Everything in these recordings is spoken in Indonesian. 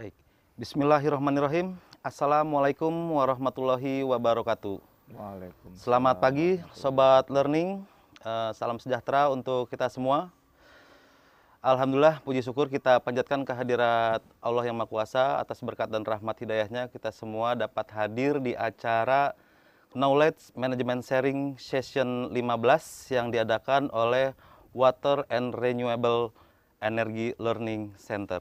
Baik. Bismillahirrahmanirrahim. Assalamualaikum warahmatullahi wabarakatuh. Waalaikumsalam. Selamat pagi sobat learning. Eh, salam sejahtera untuk kita semua. Alhamdulillah puji syukur kita panjatkan kehadirat Allah yang Maha Kuasa atas berkat dan rahmat hidayahnya kita semua dapat hadir di acara Knowledge Management Sharing Session 15 yang diadakan oleh Water and Renewable Energy Learning Center.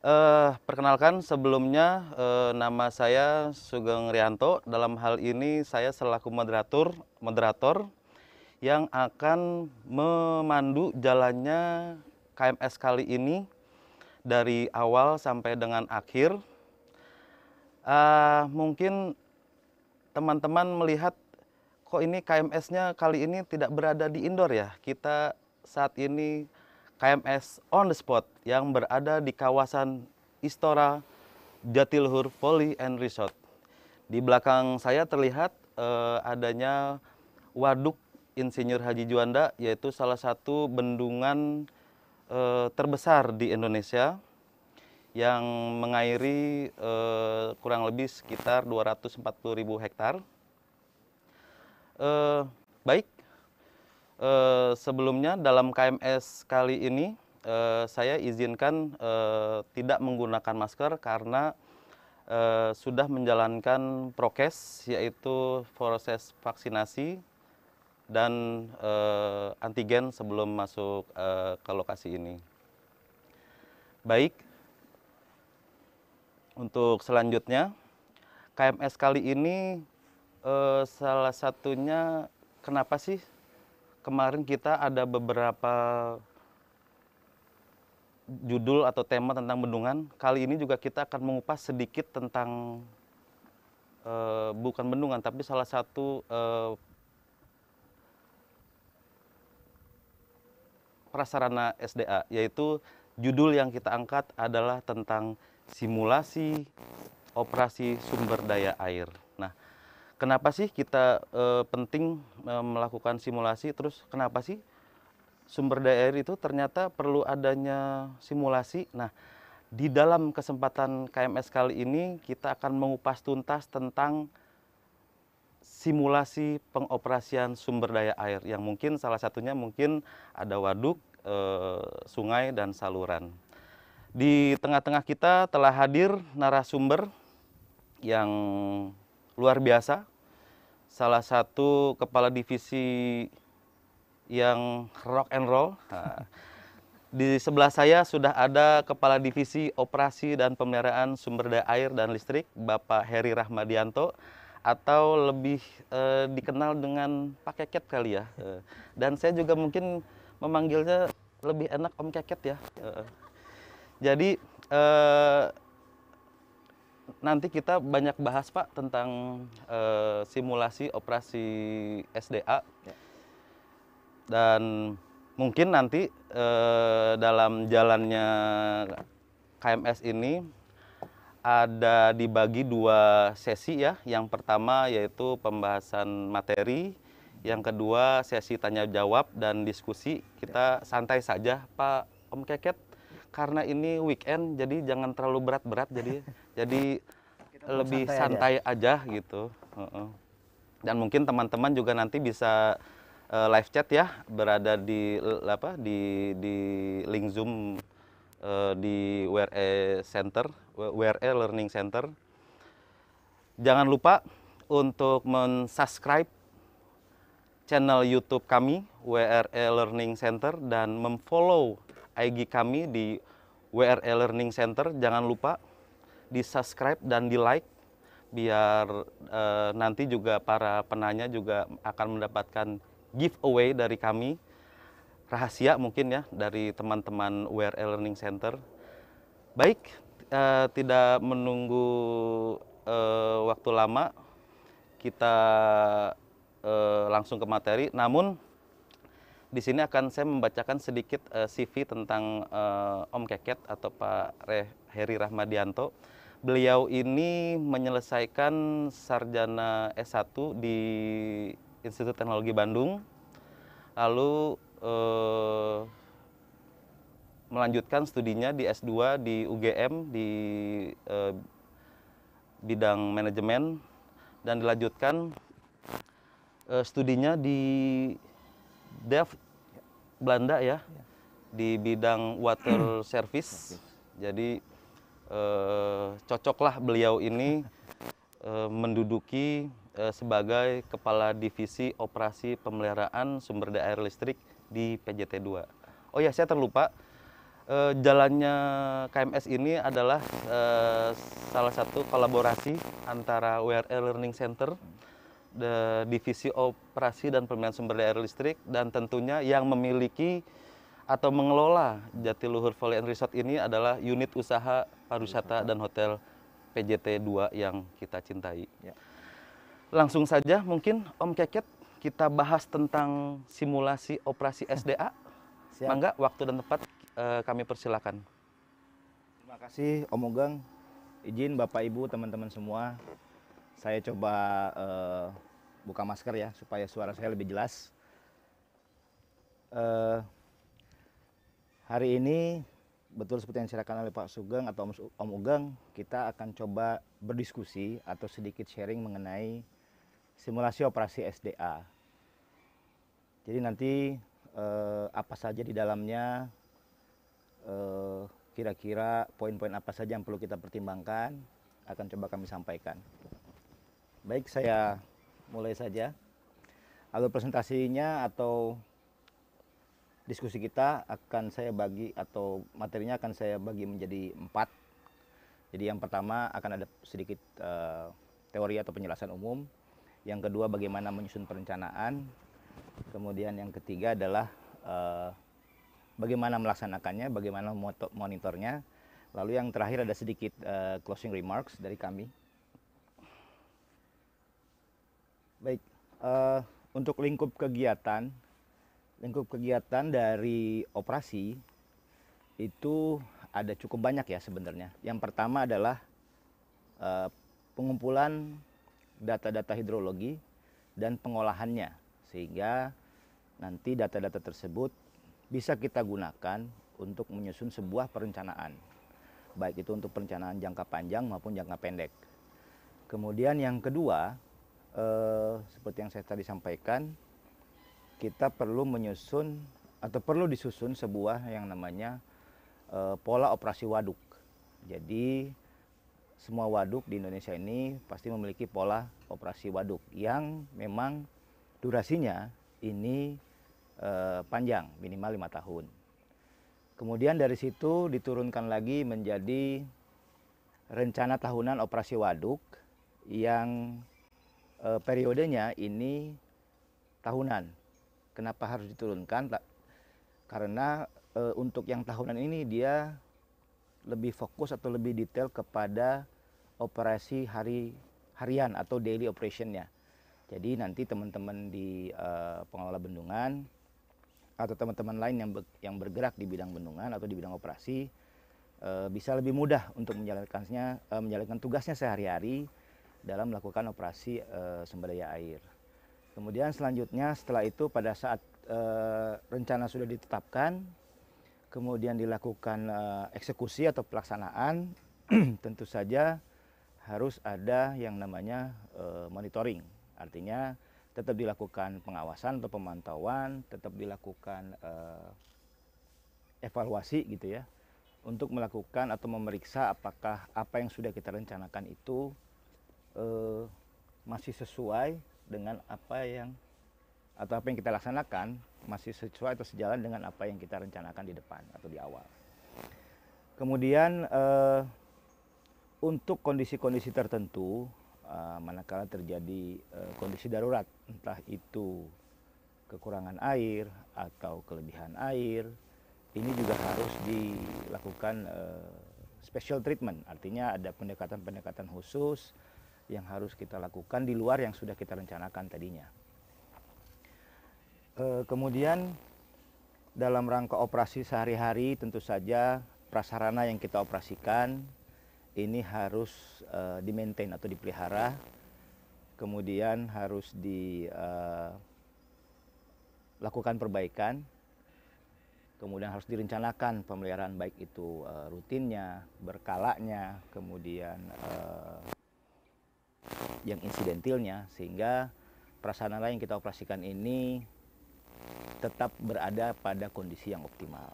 Uh, perkenalkan sebelumnya uh, nama saya Sugeng Rianto. Dalam hal ini saya selaku moderator, moderator yang akan memandu jalannya KMS kali ini dari awal sampai dengan akhir. Uh, mungkin teman-teman melihat kok ini KMS-nya kali ini tidak berada di indoor ya. Kita saat ini KMS On The Spot yang berada di kawasan Istora Jatiluhur Poly and Resort. Di belakang saya terlihat eh, adanya waduk Insinyur Haji Juanda yaitu salah satu bendungan eh, terbesar di Indonesia yang mengairi eh, kurang lebih sekitar 240.000 hektar. Eh, baik, eh, sebelumnya dalam KMS kali ini eh, saya izinkan eh, tidak menggunakan masker karena eh, sudah menjalankan prokes yaitu proses vaksinasi dan eh, antigen sebelum masuk eh, ke lokasi ini. Baik, untuk selanjutnya KMS kali ini eh, salah satunya kenapa sih kemarin kita ada beberapa judul atau tema tentang bendungan. Kali ini juga kita akan mengupas sedikit tentang e, bukan bendungan tapi salah satu e, prasarana SDA yaitu judul yang kita angkat adalah tentang simulasi operasi sumber daya air kenapa sih kita e, penting e, melakukan simulasi terus kenapa sih sumber daya air itu ternyata perlu adanya simulasi nah di dalam kesempatan KMS kali ini kita akan mengupas tuntas tentang simulasi pengoperasian sumber daya air yang mungkin salah satunya mungkin ada waduk e, sungai dan saluran di tengah-tengah kita telah hadir narasumber yang luar biasa salah satu kepala divisi yang rock and roll. Di sebelah saya sudah ada Kepala Divisi Operasi dan Pemeliharaan Sumber Daya Air dan Listrik, Bapak Heri Rahmadianto, atau lebih e, dikenal dengan Pak Keket kali ya. Eh, dan saya juga mungkin memanggilnya lebih enak Om Keket ya. Eh, jadi e, nanti kita banyak bahas Pak tentang uh, simulasi operasi SDA ya. dan mungkin nanti uh, dalam jalannya KMS ini ada dibagi dua sesi ya. Yang pertama yaitu pembahasan materi, yang kedua sesi tanya jawab dan diskusi. Kita santai saja Pak Om Keket karena ini weekend jadi jangan terlalu berat-berat jadi jadi lebih santai, santai aja. aja gitu. Uh -uh. Dan mungkin teman-teman juga nanti bisa uh, live chat ya berada di apa di di link Zoom uh, di WRE Center, WRE Learning Center. Jangan lupa untuk mensubscribe channel YouTube kami WRE Learning Center dan memfollow IG kami di WRL e Learning Center. Jangan lupa di subscribe dan di like biar e, nanti juga para penanya juga akan mendapatkan giveaway dari kami rahasia mungkin ya dari teman-teman WRE Learning Center. Baik, e, tidak menunggu e, waktu lama, kita e, langsung ke materi. Namun di sini akan saya membacakan sedikit uh, eh, CV tentang uh, Om Keket atau Pak Re Heri Rahmadianto. Beliau ini menyelesaikan sarjana S1 di Institut Teknologi Bandung. Lalu uh, melanjutkan studinya di S2 di UGM di uh, bidang manajemen dan dilanjutkan studinya di dev Belanda ya, ya. di bidang water service. Jadi eh, cocoklah beliau ini eh, menduduki eh, sebagai kepala divisi operasi pemeliharaan sumber daya air listrik di PJT 2. Oh ya, saya terlupa. Eh, jalannya KMS ini adalah eh, salah satu kolaborasi antara WRL Learning Center hmm divisi operasi dan pemilihan sumber daya air listrik dan tentunya yang memiliki atau mengelola Jatiluhur Valley and Resort ini adalah unit usaha pariwisata dan hotel PJT 2 yang kita cintai. Ya. Langsung saja mungkin Om Keket kita bahas tentang simulasi operasi SDA. Siap. Mangga waktu dan tempat eh, kami persilakan. Terima kasih Om Ogang. Izin Bapak Ibu, teman-teman semua saya coba uh, buka masker ya supaya suara saya lebih jelas. Uh, hari ini betul seperti yang diserahkan oleh Pak Sugeng atau Om Ugeng, kita akan coba berdiskusi atau sedikit sharing mengenai simulasi operasi SDA. Jadi nanti uh, apa saja di dalamnya, kira-kira poin-poin apa saja yang perlu kita pertimbangkan akan coba kami sampaikan. Baik, saya mulai saja. Alur presentasinya atau diskusi kita akan saya bagi atau materinya akan saya bagi menjadi empat. Jadi yang pertama akan ada sedikit uh, teori atau penjelasan umum. Yang kedua bagaimana menyusun perencanaan. Kemudian yang ketiga adalah uh, bagaimana melaksanakannya, bagaimana monitornya. Lalu yang terakhir ada sedikit uh, closing remarks dari kami. Baik, uh, untuk lingkup kegiatan, lingkup kegiatan dari operasi itu ada cukup banyak ya sebenarnya. Yang pertama adalah uh, pengumpulan data-data hidrologi dan pengolahannya, sehingga nanti data-data tersebut bisa kita gunakan untuk menyusun sebuah perencanaan, baik itu untuk perencanaan jangka panjang maupun jangka pendek. Kemudian yang kedua eh, seperti yang saya tadi sampaikan, kita perlu menyusun atau perlu disusun sebuah yang namanya eh, pola operasi waduk. Jadi semua waduk di Indonesia ini pasti memiliki pola operasi waduk yang memang durasinya ini eh, panjang minimal lima tahun. Kemudian dari situ diturunkan lagi menjadi rencana tahunan operasi waduk yang Eh, periodenya ini tahunan. Kenapa harus diturunkan? Karena eh, untuk yang tahunan ini dia lebih fokus atau lebih detail kepada operasi hari harian atau daily operationnya. Jadi nanti teman-teman di eh, pengelola bendungan atau teman-teman lain yang bergerak di bidang bendungan atau di bidang operasi bisa lebih mudah untuk menjalankannya menjalankan tugasnya sehari-hari dalam melakukan operasi e, sumber daya air. Kemudian selanjutnya setelah itu pada saat e, rencana sudah ditetapkan, kemudian dilakukan e, eksekusi atau pelaksanaan, tentu saja harus ada yang namanya e, monitoring. Artinya tetap dilakukan pengawasan atau pemantauan, tetap dilakukan e, evaluasi gitu ya untuk melakukan atau memeriksa apakah apa yang sudah kita rencanakan itu eh, masih sesuai dengan apa yang atau apa yang kita laksanakan masih sesuai atau sejalan dengan apa yang kita rencanakan di depan atau di awal. Kemudian eh, untuk kondisi-kondisi tertentu eh, manakala terjadi eh, kondisi darurat entah itu kekurangan air atau kelebihan air ini juga harus dilakukan eh, special treatment artinya ada pendekatan-pendekatan khusus yang harus kita lakukan di luar yang sudah kita rencanakan tadinya. E, kemudian dalam rangka operasi sehari-hari tentu saja prasarana yang kita operasikan ini harus e, eh, di maintain atau dipelihara, kemudian harus dilakukan eh, e, perbaikan, kemudian harus direncanakan pemeliharaan baik itu rutinnya, berkalanya, kemudian yang insidentilnya sehingga prasarana lain kita operasikan ini tetap berada pada kondisi yang optimal.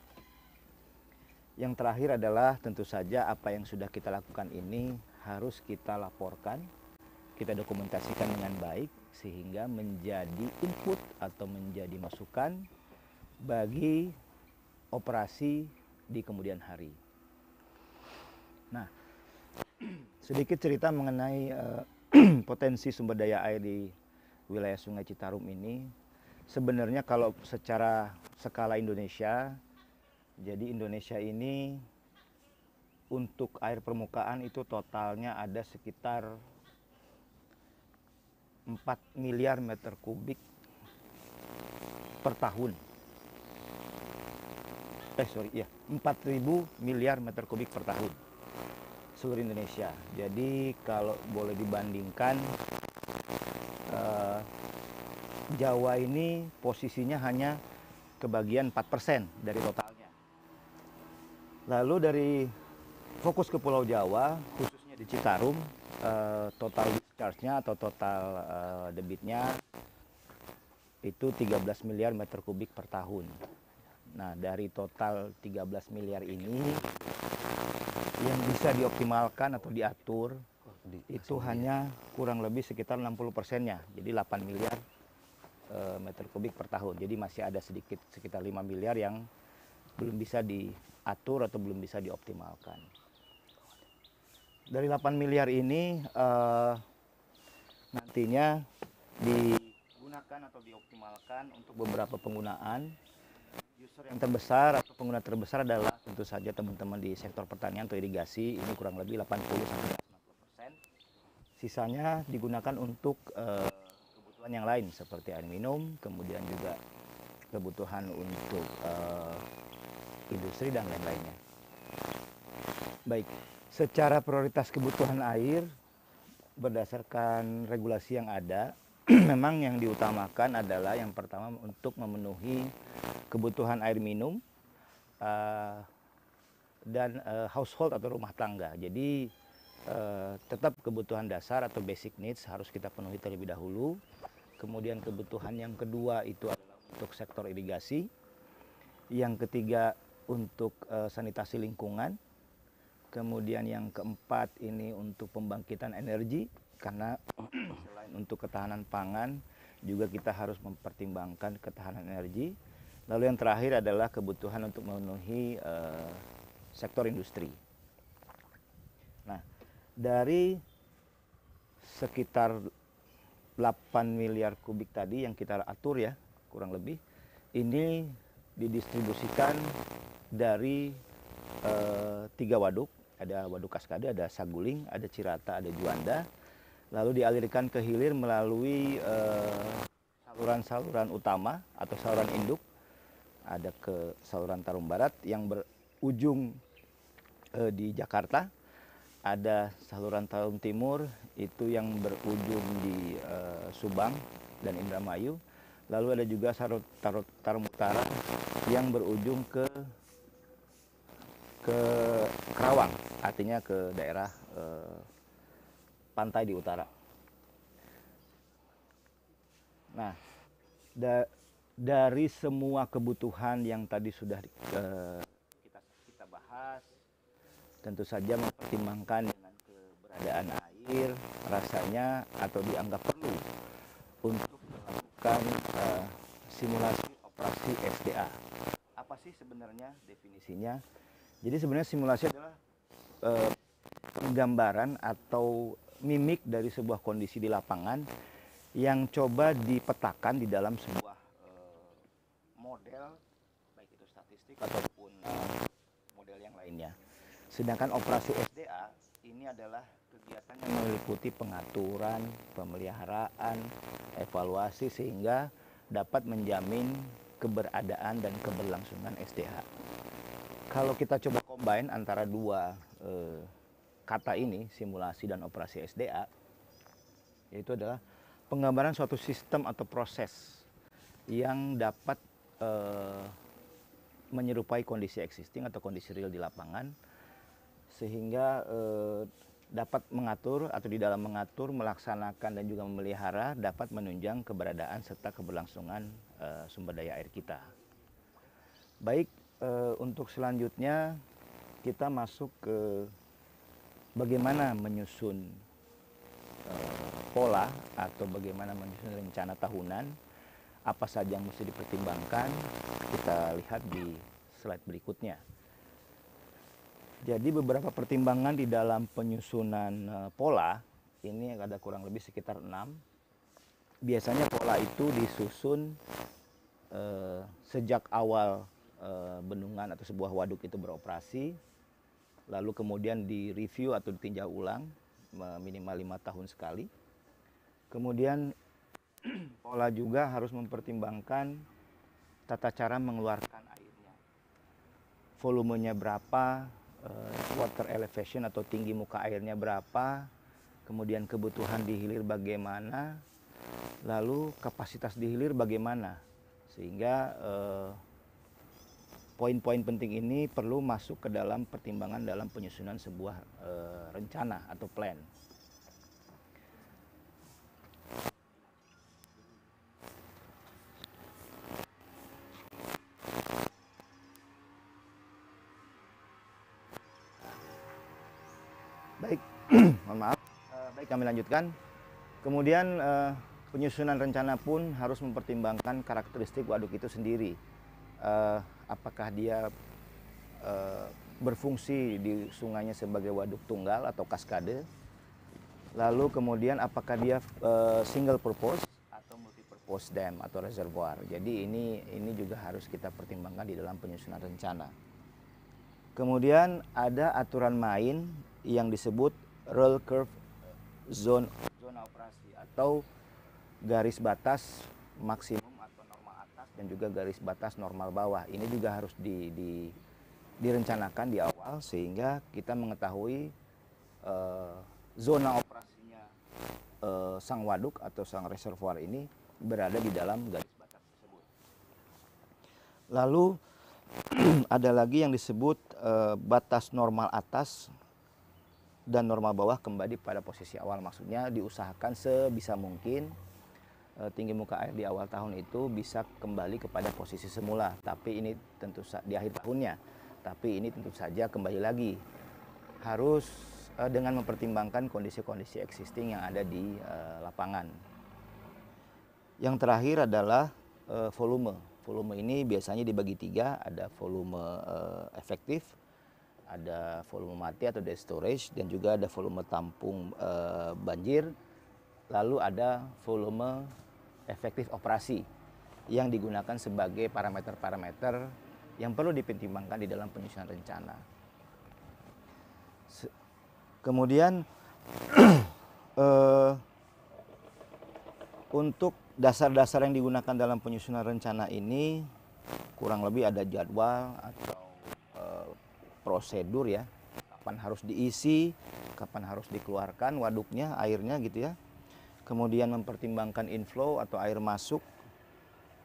Yang terakhir adalah tentu saja apa yang sudah kita lakukan ini harus kita laporkan, kita dokumentasikan dengan baik sehingga menjadi input atau menjadi masukan bagi operasi di kemudian hari. Nah, sedikit cerita mengenai uh, potensi sumber daya air di wilayah Sungai Citarum ini sebenarnya kalau secara skala Indonesia jadi Indonesia ini untuk air permukaan itu totalnya ada sekitar 4 miliar meter kubik per tahun. Eh sorry, ya 4.000 miliar meter kubik per tahun seluruh Indonesia. Jadi kalau boleh dibandingkan eh, Jawa ini posisinya hanya kebagian 4% dari totalnya. Lalu dari fokus ke Pulau Jawa, khususnya di Citarum, eh, total discharge-nya atau total eh, debitnya itu 13 miliar meter kubik per tahun. Nah, dari total 13 miliar ini yang bisa dioptimalkan atau diatur itu hanya kurang lebih sekitar 60 persennya, jadi 8 miliar e, meter kubik per tahun. Jadi masih ada sedikit sekitar 5 miliar yang belum bisa diatur atau belum bisa dioptimalkan. Dari 8 miliar ini e, nantinya digunakan atau dioptimalkan untuk beberapa penggunaan investor yang terbesar atau pengguna terbesar adalah tentu saja teman-teman di sektor pertanian atau irigasi ini kurang lebih 80 sampai 90 persen. Sisanya digunakan untuk uh, kebutuhan yang lain seperti air minum, kemudian juga kebutuhan untuk uh, industri dan lain-lainnya. Baik, secara prioritas kebutuhan air berdasarkan regulasi yang ada memang yang diutamakan adalah yang pertama untuk memenuhi kebutuhan air minum uh, dan uh, household atau rumah tangga. Jadi uh, tetap kebutuhan dasar atau basic needs harus kita penuhi terlebih dahulu. Kemudian kebutuhan yang kedua itu adalah untuk sektor irigasi. Yang ketiga untuk uh, sanitasi lingkungan. Kemudian yang keempat ini untuk pembangkitan energi karena selain untuk ketahanan pangan juga kita harus mempertimbangkan ketahanan energi Lalu yang terakhir adalah kebutuhan untuk memenuhi uh, sektor industri. Nah, dari sekitar 8 miliar kubik tadi yang kita atur ya, kurang lebih, ini didistribusikan dari uh, tiga waduk, ada waduk kaskade, ada saguling, ada cirata, ada juanda, lalu dialirkan ke hilir melalui eh, saluran-saluran uh, utama atau saluran induk ada ke saluran Tarum Barat yang berujung eh, di Jakarta, ada saluran Tarum Timur itu yang berujung di eh, Subang dan Indramayu, lalu ada juga saluran Tarum Utara yang berujung ke ke Kerawang, artinya ke daerah eh, pantai di utara. Nah, da, dari semua kebutuhan yang tadi sudah eh, kita, kita bahas, tentu saja mempertimbangkan dengan keberadaan air, rasanya atau dianggap perlu untuk melakukan uh, simulasi operasi SDA. Apa sih sebenarnya definisinya? Jadi sebenarnya simulasi adalah uh, eh, gambaran atau mimik dari sebuah kondisi di lapangan yang coba dipetakan di dalam sebuah model baik itu statistik ataupun eh, model yang lainnya. Sedangkan operasi SDA ini adalah kegiatan yang meliputi pengaturan, pemeliharaan, evaluasi sehingga dapat menjamin keberadaan dan keberlangsungan SDA. Kalau kita coba combine antara dua eh, kata ini, simulasi dan operasi SDA, yaitu adalah penggambaran suatu sistem atau proses yang dapat Eh, menyerupai kondisi existing atau kondisi real di lapangan sehingga eh, dapat mengatur atau di dalam mengatur, melaksanakan dan juga memelihara dapat menunjang keberadaan serta keberlangsungan uh, sumber daya air kita. Baik, uh, untuk selanjutnya kita masuk ke bagaimana menyusun uh, pola atau bagaimana menyusun rencana tahunan apa saja yang mesti dipertimbangkan kita lihat di slide berikutnya. Jadi beberapa pertimbangan di dalam penyusunan eh, pola ini ada kurang lebih sekitar enam. Biasanya pola itu disusun eh, sejak awal eh, bendungan atau sebuah waduk itu beroperasi lalu kemudian direview atau ditinjau ulang eh, minimal lima tahun sekali. Kemudian pola juga harus mempertimbangkan tata cara mengeluarkan airnya. Volumenya berapa, eh, water elevation atau tinggi muka airnya berapa, kemudian kebutuhan di hilir bagaimana, lalu kapasitas di hilir bagaimana. Sehingga eh, poin-poin eh, penting ini perlu masuk ke dalam pertimbangan dalam penyusunan sebuah eh, rencana atau plan. kami lanjutkan. Kemudian eh, penyusunan rencana pun harus mempertimbangkan karakteristik waduk itu sendiri. Eh, apakah dia eh, berfungsi di sungainya sebagai waduk tunggal atau kaskade? Lalu kemudian apakah dia eh, single purpose atau multi purpose dam atau reservoir? Jadi ini ini juga harus kita pertimbangkan di dalam penyusunan rencana. Kemudian ada aturan main yang disebut Roll Curve zona zona operasi atau garis batas maksimum atau normal atas dan juga garis batas normal bawah. Ini juga harus di, di direncanakan di awal sehingga kita mengetahui uh, zona operasinya uh, sang waduk atau sang reservoir ini berada di dalam garis batas tersebut. Lalu ada lagi yang disebut uh, batas normal atas dan normal bawah kembali pada posisi awal maksudnya diusahakan sebisa mungkin eh, tinggi muka air di awal tahun itu bisa kembali kepada posisi semula tapi ini tentu di akhir tahunnya tapi ini tentu saja kembali lagi harus eh, dengan mempertimbangkan kondisi-kondisi existing yang ada di eh, lapangan yang terakhir adalah volume volume ini biasanya dibagi tiga ada volume efektif ada volume mati atau dead storage dan juga ada volume tampung e, banjir lalu ada volume efektif operasi yang digunakan sebagai parameter-parameter yang perlu dipertimbangkan di dalam penyusunan rencana. Se kemudian e, untuk dasar-dasar yang digunakan dalam penyusunan rencana ini kurang lebih ada jadwal atau prosedur ya kapan harus diisi kapan harus dikeluarkan waduknya airnya gitu ya kemudian mempertimbangkan inflow atau air masuk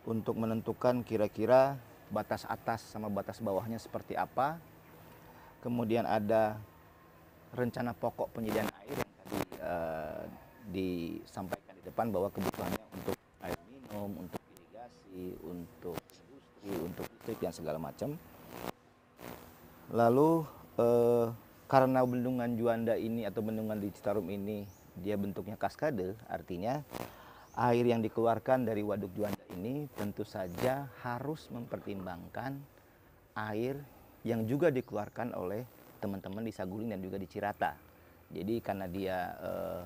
untuk menentukan kira-kira batas atas sama batas bawahnya seperti apa kemudian ada rencana pokok penyediaan air yang tadi uh, disampaikan di depan bahwa kebutuhannya untuk air minum untuk irigasi untuk industri untuk listrik yang segala macam lalu eh, karena bendungan Juanda ini atau bendungan di Citarum ini dia bentuknya kaskade artinya air yang dikeluarkan dari waduk Juanda ini tentu saja harus mempertimbangkan air yang juga dikeluarkan oleh teman-teman di Saguling dan juga di Cirata. Jadi karena dia eh,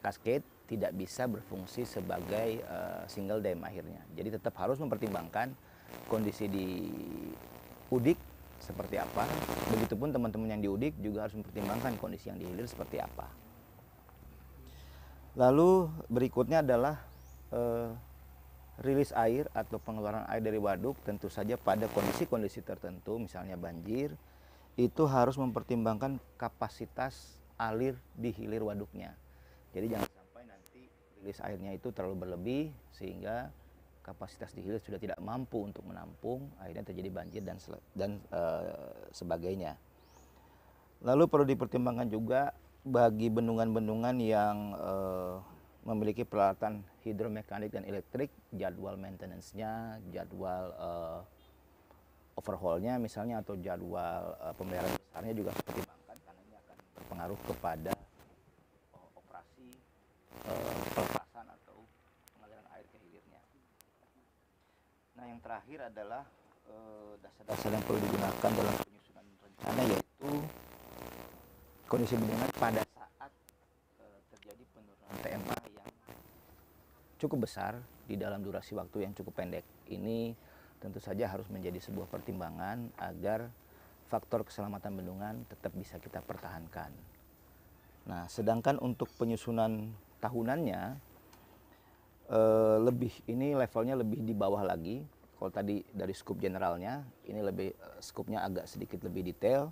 kaskade tidak bisa berfungsi sebagai eh, single dam akhirnya. Jadi tetap harus mempertimbangkan kondisi di Udik seperti apa. Begitupun teman-teman yang diudik juga harus mempertimbangkan kondisi yang dihilir seperti apa. Lalu berikutnya adalah eh, rilis air atau pengeluaran air dari waduk tentu saja pada kondisi-kondisi tertentu misalnya banjir itu harus mempertimbangkan kapasitas alir di hilir waduknya. Jadi jangan sampai nanti rilis airnya itu terlalu berlebih sehingga kapasitas di hilir sudah tidak mampu untuk menampung, akhirnya terjadi banjir dan dan e, sebagainya. Lalu perlu dipertimbangkan juga bagi bendungan-bendungan yang e, memiliki peralatan hidromekanik dan elektrik, jadwal maintenance-nya, jadwal e, overhaul-nya misalnya atau jadwal e, pembayaran besarnya juga dipertimbangkan karena ini akan berpengaruh kepada operasi e, Nah yang terakhir adalah eh, dasar-dasar yang perlu digunakan dalam penyusunan rencana yaitu kondisi bendungan pada saat eh, terjadi penurunan TMA yang cukup besar di dalam durasi waktu yang cukup pendek. Ini tentu saja harus menjadi sebuah pertimbangan agar faktor keselamatan bendungan tetap bisa kita pertahankan. Nah, sedangkan untuk penyusunan tahunannya eh, lebih ini levelnya lebih di bawah lagi kalau tadi dari skup generalnya, ini lebih eh, skupnya agak sedikit lebih detail.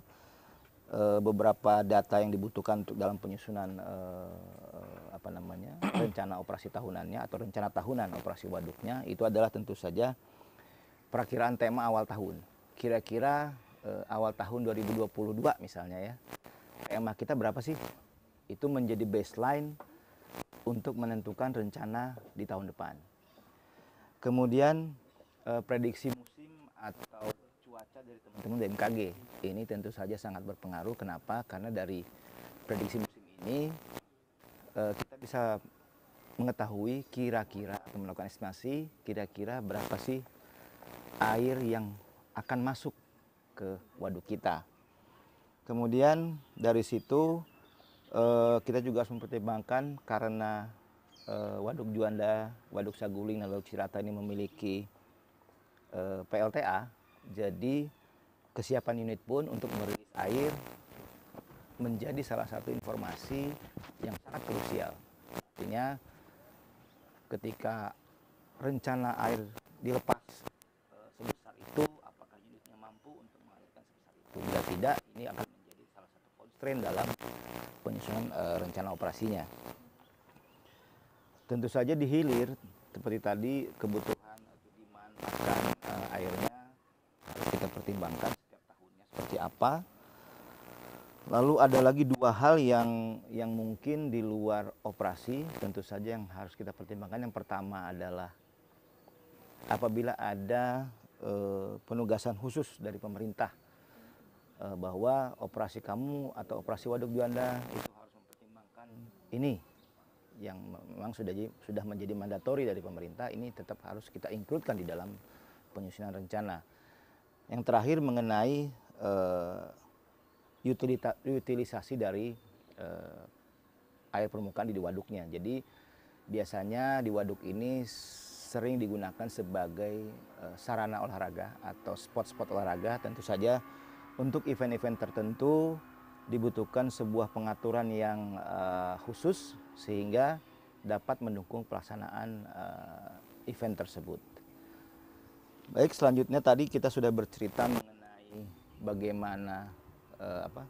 E, beberapa data yang dibutuhkan untuk dalam penyusunan e, apa namanya rencana operasi tahunannya atau rencana tahunan operasi waduknya itu adalah tentu saja perakiraan tema awal tahun. Kira-kira e, awal tahun 2022 misalnya ya, tema kita berapa sih? Itu menjadi baseline untuk menentukan rencana di tahun depan. Kemudian uh, prediksi musim atau cuaca dari teman-teman BMKG. Ini tentu saja sangat berpengaruh. Kenapa? Karena dari prediksi musim ini uh, kita bisa mengetahui kira-kira atau melakukan estimasi kira-kira berapa sih air yang akan masuk ke waduk kita. Kemudian dari situ eh, kita juga harus mempertimbangkan karena waduk Juanda, waduk Saguling, dan waduk Cirata ini memiliki Eh, PLTA, jadi kesiapan unit pun untuk merilis air menjadi salah satu informasi yang sangat krusial. Artinya ketika rencana air dilepas eh, sebesar itu, apakah unitnya mampu untuk mengalirkan sebesar itu? Bila tidak, ini akan menjadi salah satu constraint dalam penyusunan e, rencana operasinya. Tentu saja di hilir, seperti tadi kebutuhan atau demand akan apa. Lalu ada lagi dua hal yang yang mungkin di luar operasi tentu saja yang harus kita pertimbangkan. Yang pertama adalah apabila ada e, penugasan khusus dari pemerintah e, bahwa operasi kamu atau operasi waduk Juanda itu harus mempertimbangkan ini yang memang sudah sudah menjadi mandatori dari pemerintah ini tetap harus kita kan di dalam penyusunan rencana. Yang terakhir mengenai uh, utilita, utilisasi dari uh, air permukaan di waduknya. Jadi biasanya di waduk ini sering digunakan sebagai uh, sarana olahraga atau spot-spot olahraga. Tentu saja untuk event-event tertentu dibutuhkan sebuah pengaturan yang uh, khusus sehingga dapat mendukung pelaksanaan uh, event tersebut. Baik, selanjutnya tadi kita sudah bercerita mengenai bagaimana uh, apa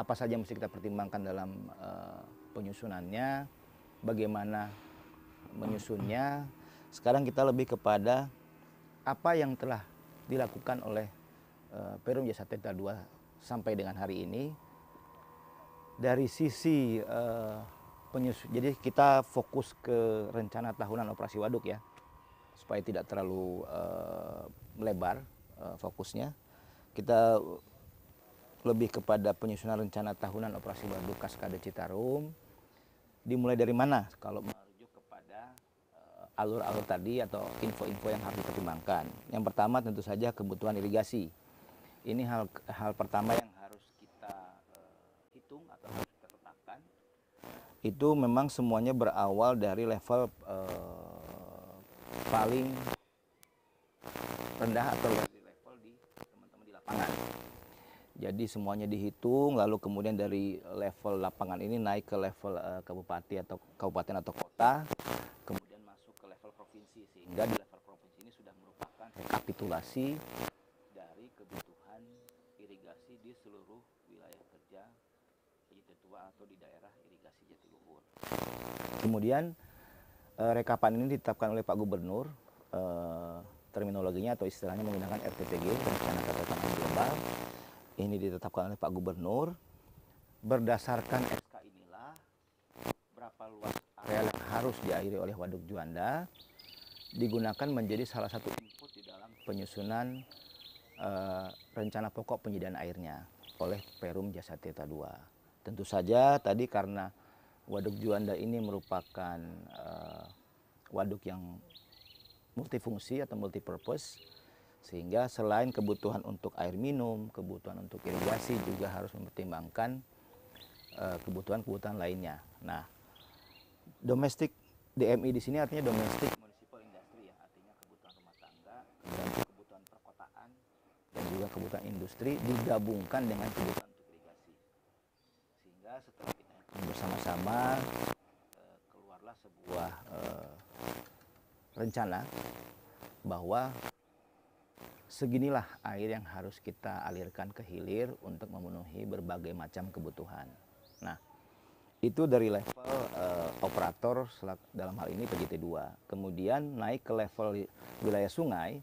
apa saja yang mesti kita pertimbangkan dalam uh, penyusunannya, bagaimana menyusunnya. Sekarang kita lebih kepada apa yang telah dilakukan oleh uh, Perum Jasa Tirta II sampai dengan hari ini dari sisi uh, penyusun. Jadi kita fokus ke rencana tahunan operasi waduk ya supaya tidak terlalu uh, melebar uh, fokusnya kita lebih kepada penyusunan rencana tahunan operasi Batu Kaskade Citarum. Dimulai dari mana? Kalau merujuk kepada eh, alur-alur tadi atau info-info yang harus dipertimbangkan. Yang pertama tentu saja kebutuhan irigasi. Ini hal hal pertama yang harus kita uh, hitung atau harus kita letakkan. Itu memang semuanya berawal dari level uh, paling rendah atau lapangan. Jadi semuanya dihitung lalu kemudian dari level lapangan ini naik ke level uh, kabupaten atau kabupaten atau kota, kemudian masuk ke level provinsi sehingga di level provinsi ini sudah merupakan rekapitulasi dari kebutuhan irigasi di seluruh wilayah kerja Jati Tua atau di daerah irigasi Jatiluhur. Kemudian uh, rekapan ini ditetapkan oleh Pak Gubernur uh, terminologinya atau istilahnya menggunakan RTPG rencana tata tanah global ini ditetapkan oleh Pak Gubernur berdasarkan SK inilah berapa luas area yang harus diakhiri oleh Waduk Juanda digunakan menjadi salah satu input di dalam penyusunan e, rencana pokok penyediaan airnya oleh Perum Jasa Tirta II. Tentu saja tadi karena Waduk Juanda ini merupakan e, waduk yang multifungsi atau multipurpose sehingga selain kebutuhan untuk air minum, kebutuhan untuk irigasi juga harus mempertimbangkan eh, kebutuhan-kebutuhan lainnya. Nah, domestik DMI di sini artinya domestik municipal industry ya, artinya kebutuhan rumah tangga, kemudian kebutuhan perkotaan dan juga kebutuhan industri digabungkan dengan kebutuhan untuk irigasi. Sehingga setelah kita bersama-sama eh, keluarlah sebuah eh, rencana bahwa seginilah air yang harus kita alirkan ke hilir untuk memenuhi berbagai macam kebutuhan. Nah, itu dari level uh, operator dalam hal ini PJT2. Kemudian naik ke level wilayah sungai.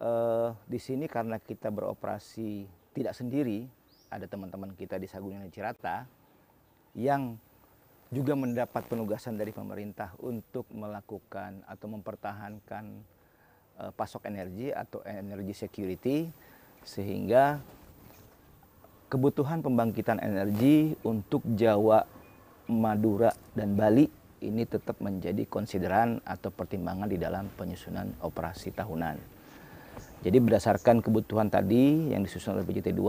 Uh, di sini karena kita beroperasi tidak sendiri, ada teman-teman kita di Sagunan Cirata yang juga mendapat penugasan dari pemerintah untuk melakukan atau mempertahankan eh, pasok energi atau energy security sehingga kebutuhan pembangkitan energi untuk Jawa, Madura dan Bali ini tetap menjadi konsideran atau pertimbangan di dalam penyusunan operasi tahunan. Jadi berdasarkan kebutuhan tadi yang disusun oleh BJT2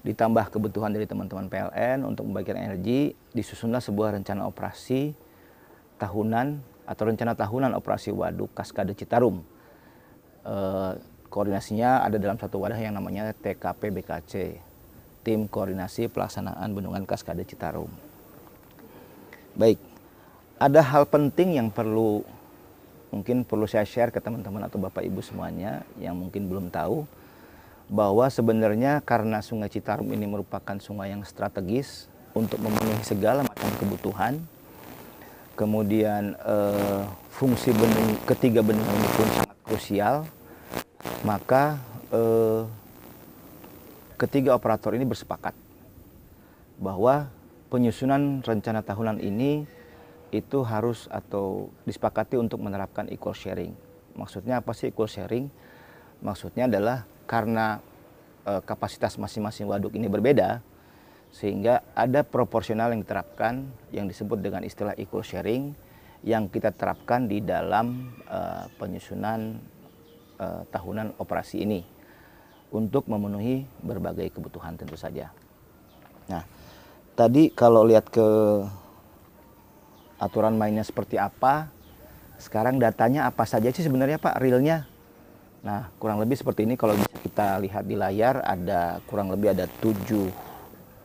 ditambah kebutuhan dari teman-teman PLN untuk membagikan energi, disusunlah sebuah rencana operasi tahunan atau rencana tahunan operasi waduk Kaskade Citarum. E, koordinasinya ada dalam satu wadah yang namanya TKP BKC, Tim Koordinasi Pelaksanaan Bendungan Kaskade Citarum. Baik, ada hal penting yang perlu mungkin perlu saya share ke teman-teman atau Bapak Ibu semuanya yang mungkin belum tahu bahwa sebenarnya karena Sungai Citarum ini merupakan sungai yang strategis untuk memenuhi segala macam kebutuhan. Kemudian eh, fungsi bening ketiga bendungan ini pun sangat krusial. Maka eh, ketiga operator ini bersepakat bahwa penyusunan rencana tahunan ini itu harus atau disepakati untuk menerapkan equal sharing. Maksudnya apa sih equal sharing? Maksudnya adalah karena e, kapasitas masing-masing waduk ini berbeda, sehingga ada proporsional yang diterapkan yang disebut dengan istilah equal sharing yang kita terapkan di dalam e, penyusunan e, tahunan operasi ini untuk memenuhi berbagai kebutuhan tentu saja. Nah, tadi kalau lihat ke aturan mainnya seperti apa, sekarang datanya apa saja sih sebenarnya Pak realnya Nah, kurang lebih seperti ini kalau kita lihat di layar ada kurang lebih ada tujuh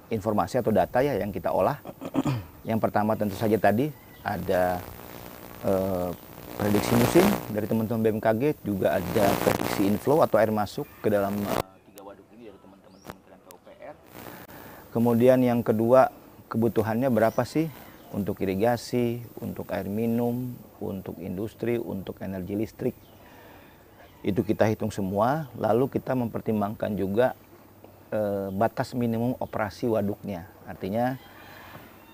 informasi atau data ya yang kita olah. Yang pertama tentu saja tadi ada eh, prediksi musim dari teman-teman BMKG, juga ada prediksi inflow atau air masuk ke dalam eh, tiga waduk ini dari teman-teman Kementerian PUPR. Kemudian yang kedua kebutuhannya berapa sih untuk irigasi, untuk air minum, untuk industri, untuk energi listrik itu kita hitung semua lalu kita mempertimbangkan juga e, batas minimum operasi waduknya artinya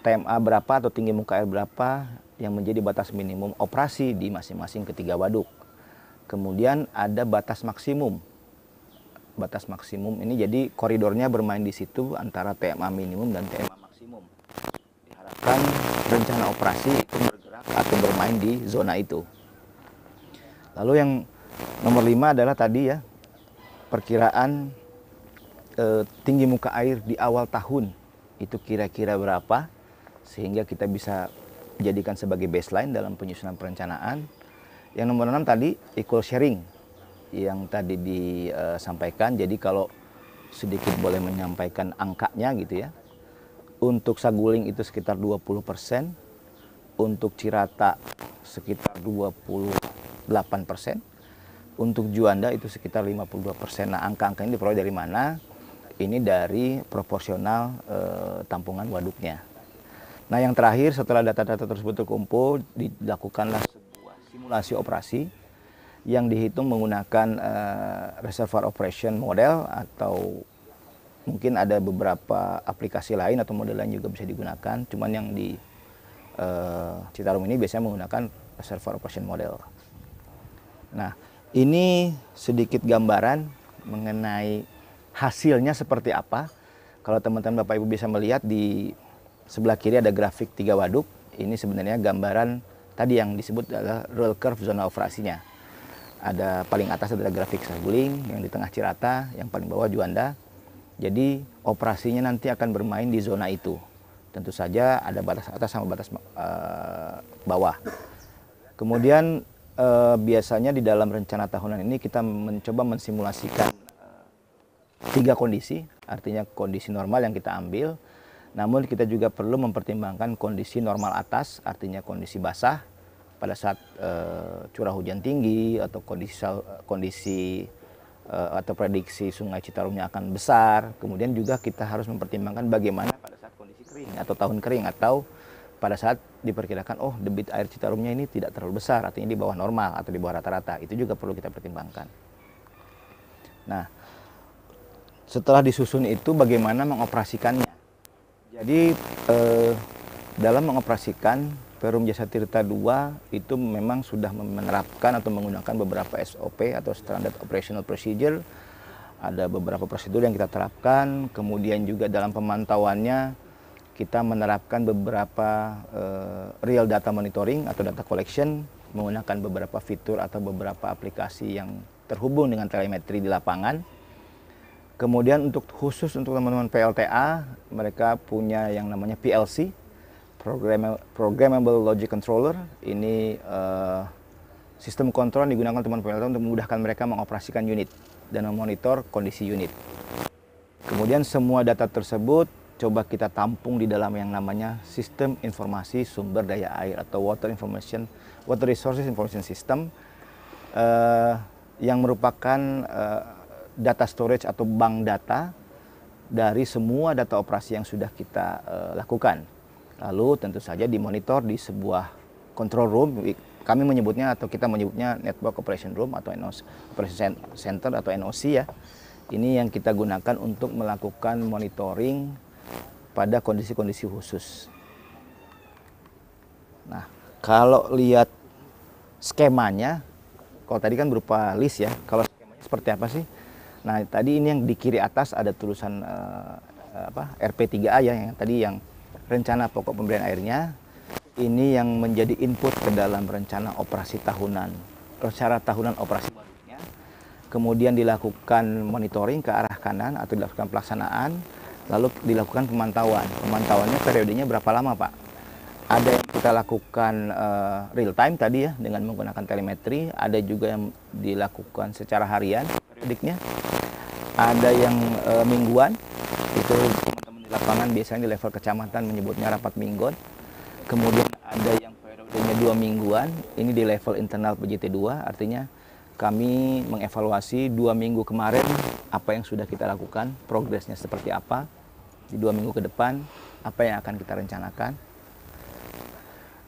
TMA berapa atau tinggi muka air berapa yang menjadi batas minimum operasi di masing-masing ketiga waduk kemudian ada batas maksimum batas maksimum ini jadi koridornya bermain di situ antara TMA minimum dan TMA maksimum diharapkan rencana operasi itu bergerak atau bermain di zona itu lalu yang Nomor lima adalah tadi ya, perkiraan e, tinggi muka air di awal tahun itu kira-kira berapa sehingga kita bisa jadikan sebagai baseline dalam penyusunan perencanaan. Yang nomor enam tadi equal sharing yang tadi disampaikan. Eh, Jadi kalau sedikit boleh menyampaikan angkanya gitu ya. Untuk Saguling itu sekitar 20 persen, untuk Cirata sekitar 28 persen, untuk Juanda itu sekitar 52 persen. Nah angka-angka ini diperoleh dari mana? Ini dari proporsional e, tampungan waduknya. Nah yang terakhir setelah data-data tersebut terkumpul dilakukanlah sebuah simulasi operasi yang dihitung menggunakan e, reservoir operation model atau mungkin ada beberapa aplikasi lain atau model lain juga bisa digunakan. Cuman yang di e, Citarum ini biasanya menggunakan reservoir operation model. Nah, ini sedikit gambaran mengenai hasilnya seperti apa. Kalau teman-teman Bapak Ibu bisa melihat di sebelah kiri ada grafik tiga waduk. Ini sebenarnya gambaran tadi yang disebut adalah roll curve zona operasinya. Ada paling atas adalah grafik Saguling, yang di tengah Cirata, yang paling bawah Juanda. Jadi operasinya nanti akan bermain di zona itu. Tentu saja ada batas atas sama batas uh, bawah. Kemudian eh, biasanya di dalam rencana tahunan ini kita mencoba mensimulasikan eh, tiga kondisi, artinya kondisi normal yang kita ambil. Namun kita juga perlu mempertimbangkan kondisi normal atas, artinya kondisi basah pada saat eh, curah hujan tinggi atau kondisi eh, kondisi eh, atau prediksi sungai Citarumnya akan besar. Kemudian juga kita harus mempertimbangkan bagaimana pada saat kondisi kering atau tahun kering atau pada saat diperkirakan oh debit air Citarumnya ini tidak terlalu besar artinya di bawah normal atau di bawah rata-rata itu juga perlu kita pertimbangkan. Nah, setelah disusun itu bagaimana mengoperasikannya? Jadi eh, dalam mengoperasikan Perum Jasa Tirta 2 itu memang sudah menerapkan atau menggunakan beberapa SOP atau Standard Operational Procedure. Ada beberapa prosedur yang kita terapkan, kemudian juga dalam pemantauannya kita menerapkan beberapa uh, real data monitoring atau data collection menggunakan beberapa fitur atau beberapa aplikasi yang terhubung dengan telemetri di lapangan. Kemudian untuk khusus untuk teman-teman PLTA, mereka punya yang namanya PLC, Programmable, Logic Controller. Ini uh, sistem kontrol yang digunakan teman PLTA untuk memudahkan mereka mengoperasikan unit dan memonitor kondisi unit. Kemudian semua data tersebut coba kita tampung di dalam yang namanya sistem informasi sumber daya air atau water information water resources information system uh, yang merupakan uh, data storage atau bank data dari semua data operasi yang sudah kita uh, lakukan. Lalu tentu saja dimonitor di sebuah control room kami menyebutnya atau kita menyebutnya network operation room atau NOC, operation center atau NOC ya. Ini yang kita gunakan untuk melakukan monitoring pada kondisi-kondisi khusus. Nah, kalau lihat skemanya, kalau tadi kan berupa list ya, kalau skemanya seperti apa sih? Nah, tadi ini yang di kiri atas ada tulisan eh, apa RP3A ya, yang tadi yang rencana pokok pemberian airnya. Ini yang menjadi input ke dalam rencana operasi tahunan, secara tahunan operasi kemudian dilakukan monitoring ke arah kanan atau dilakukan pelaksanaan lalu dilakukan pemantauan. Pemantauannya periodenya berapa lama, Pak? Ada yang kita lakukan uh, real time tadi ya dengan menggunakan telemetri, ada juga yang dilakukan secara harian periodiknya. Ada yang uh, mingguan, itu teman-teman di lapangan biasanya di level kecamatan menyebutnya rapat mingguan. Kemudian ada yang periodenya dua mingguan, ini di level internal PJT2, artinya kami mengevaluasi dua minggu kemarin apa yang sudah kita lakukan, progresnya seperti apa, di dua minggu ke depan apa yang akan kita rencanakan.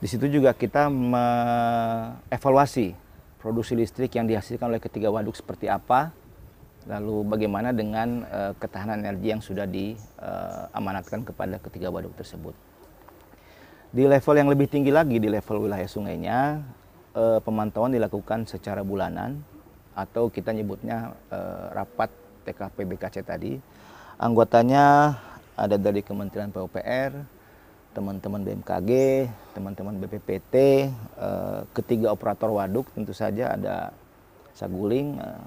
Di situ juga kita mengevaluasi produksi listrik yang dihasilkan oleh ketiga waduk seperti apa, lalu bagaimana dengan eh, ketahanan energi yang sudah diamanatkan eh, kepada ketiga waduk tersebut. Di level yang lebih tinggi lagi, di level wilayah sungainya, eh, pemantauan dilakukan secara bulanan atau kita nyebutnya rapat TKP BKC tadi. Anggotanya ada dari Kementerian PUPR, teman-teman BMKG, teman-teman BPPT, eh, ketiga operator waduk tentu saja ada Saguling, eh,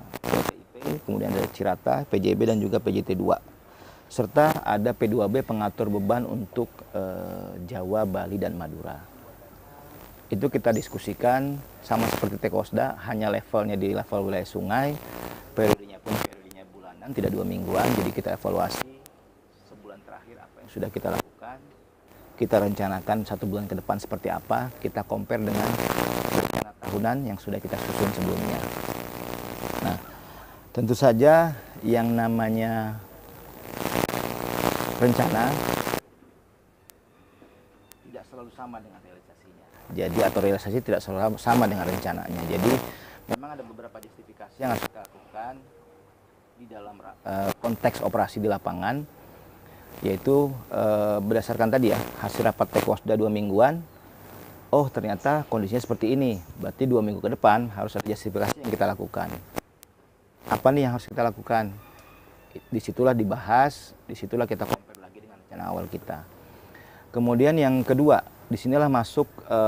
PIP, kemudian ada Cirata, PJB dan juga PJT2. Serta ada P2B pengatur beban untuk eh, Jawa, Bali dan Madura. Itu kita diskusikan sama seperti Tekosda, hanya levelnya di level wilayah sungai, periodenya pun periodenya bulanan, tidak dua mingguan, jadi kita evaluasi sudah kita lakukan. Kita rencanakan satu bulan ke depan seperti apa, kita compare dengan rencana tahunan yang sudah kita susun sebelumnya. Nah, tentu saja yang namanya rencana tidak selalu sama dengan realisasinya. Jadi atau realisasi tidak selalu sama dengan rencananya. Jadi memang ada beberapa justifikasi yang harus kita lakukan di dalam uh, konteks operasi di lapangan yaitu e, berdasarkan tadi ya hasil rapat sudah dua mingguan oh ternyata kondisinya seperti ini berarti dua minggu ke depan harus ada justifikasi yang kita lakukan apa nih yang harus kita lakukan disitulah dibahas disitulah kita compare lagi dengan rencana awal kita kemudian yang kedua disinilah masuk e,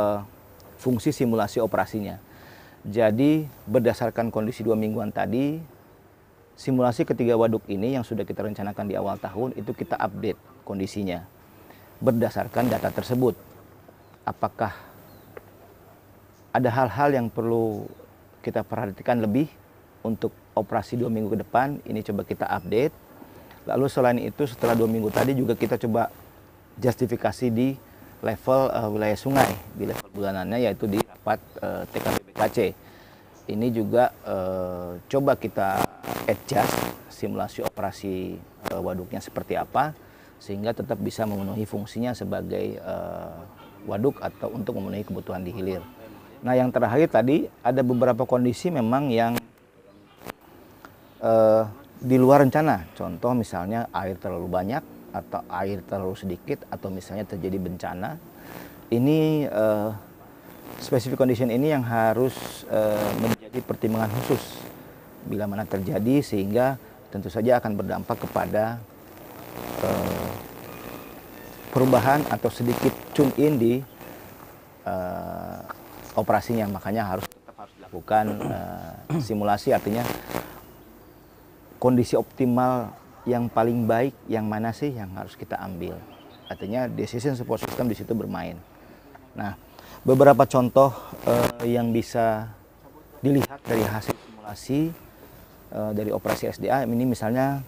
fungsi simulasi operasinya jadi berdasarkan kondisi dua mingguan tadi simulasi ketiga waduk ini yang sudah kita rencanakan di awal tahun itu kita update kondisinya berdasarkan data tersebut. Apakah ada hal-hal yang perlu kita perhatikan lebih untuk operasi dua minggu ke depan ini coba kita update. Lalu selain itu setelah dua minggu tadi juga kita coba justifikasi di level uh, wilayah sungai di level bulanannya yaitu di rapat uh, eh, TKPBKC ini juga eh, coba kita adjust simulasi operasi eh, waduknya seperti apa sehingga tetap bisa memenuhi fungsinya sebagai eh, waduk atau untuk memenuhi kebutuhan di hilir. Nah yang terakhir tadi ada beberapa kondisi memang yang di luar rencana. Contoh misalnya air terlalu banyak atau air terlalu sedikit atau misalnya terjadi bencana. Ini spesifik spesifik condition ini yang harus uh, menjadi pertimbangan khusus bila mana terjadi sehingga tentu saja akan berdampak kepada eh, perubahan atau sedikit tune in di eh, operasinya makanya harus tetap harus dilakukan eh, simulasi artinya kondisi optimal yang paling baik yang mana sih yang harus kita ambil artinya decision support system di situ bermain nah beberapa contoh eh, yang bisa dilihat dari hasil simulasi uh, dari operasi SDA ini misalnya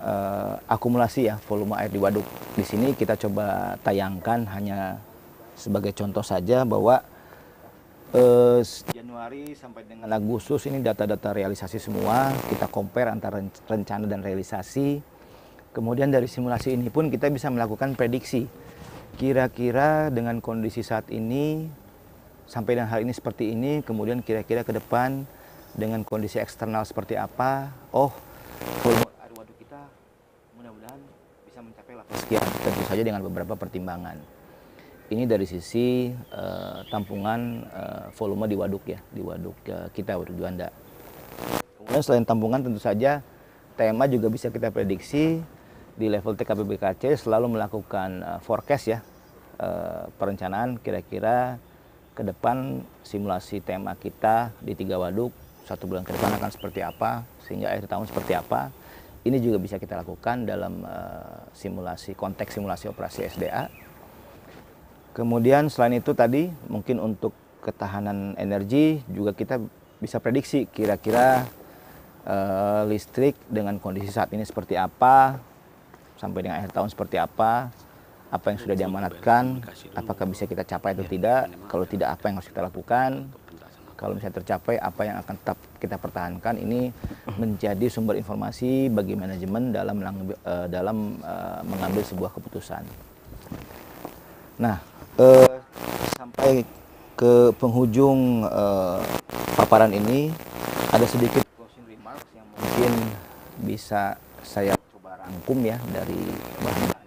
uh, akumulasi ya volume air di waduk. Di sini kita coba tayangkan hanya sebagai contoh saja bahwa uh, Januari sampai dengan Agustus ini data-data realisasi semua kita compare antara rencana dan realisasi. Kemudian dari simulasi ini pun kita bisa melakukan prediksi kira-kira dengan kondisi saat ini sampai dengan hal ini seperti ini, kemudian kira-kira ke depan dengan kondisi eksternal seperti apa, oh volume air waduk kita mudah-mudahan bisa mencapai level sekian, tentu saja dengan beberapa pertimbangan. Ini dari sisi uh, tampungan uh, volume di waduk ya, di waduk uh, kita, waduk Juanda. Kemudian selain tampungan tentu saja tema juga bisa kita prediksi di level TKP BKC selalu melakukan uh, forecast ya, uh, perencanaan kira-kira ke depan simulasi tema kita di Tiga Waduk satu bulan ke depan akan seperti apa sehingga akhir tahun seperti apa ini juga bisa kita lakukan dalam uh, simulasi konteks simulasi operasi SDA kemudian selain itu tadi mungkin untuk ketahanan energi juga kita bisa prediksi kira-kira uh, listrik dengan kondisi saat ini seperti apa sampai dengan akhir tahun seperti apa apa yang sudah diamanatkan, apakah bisa kita capai atau tidak. Kalau tidak, apa yang harus kita lakukan. Kalau misalnya tercapai, apa yang akan tetap kita pertahankan. Ini menjadi sumber informasi bagi manajemen dalam eh, dalam eh, mengambil sebuah keputusan. Nah, eh, sampai ke penghujung eh, paparan ini, ada sedikit closing remarks yang mungkin bisa saya coba rangkum ya dari bahan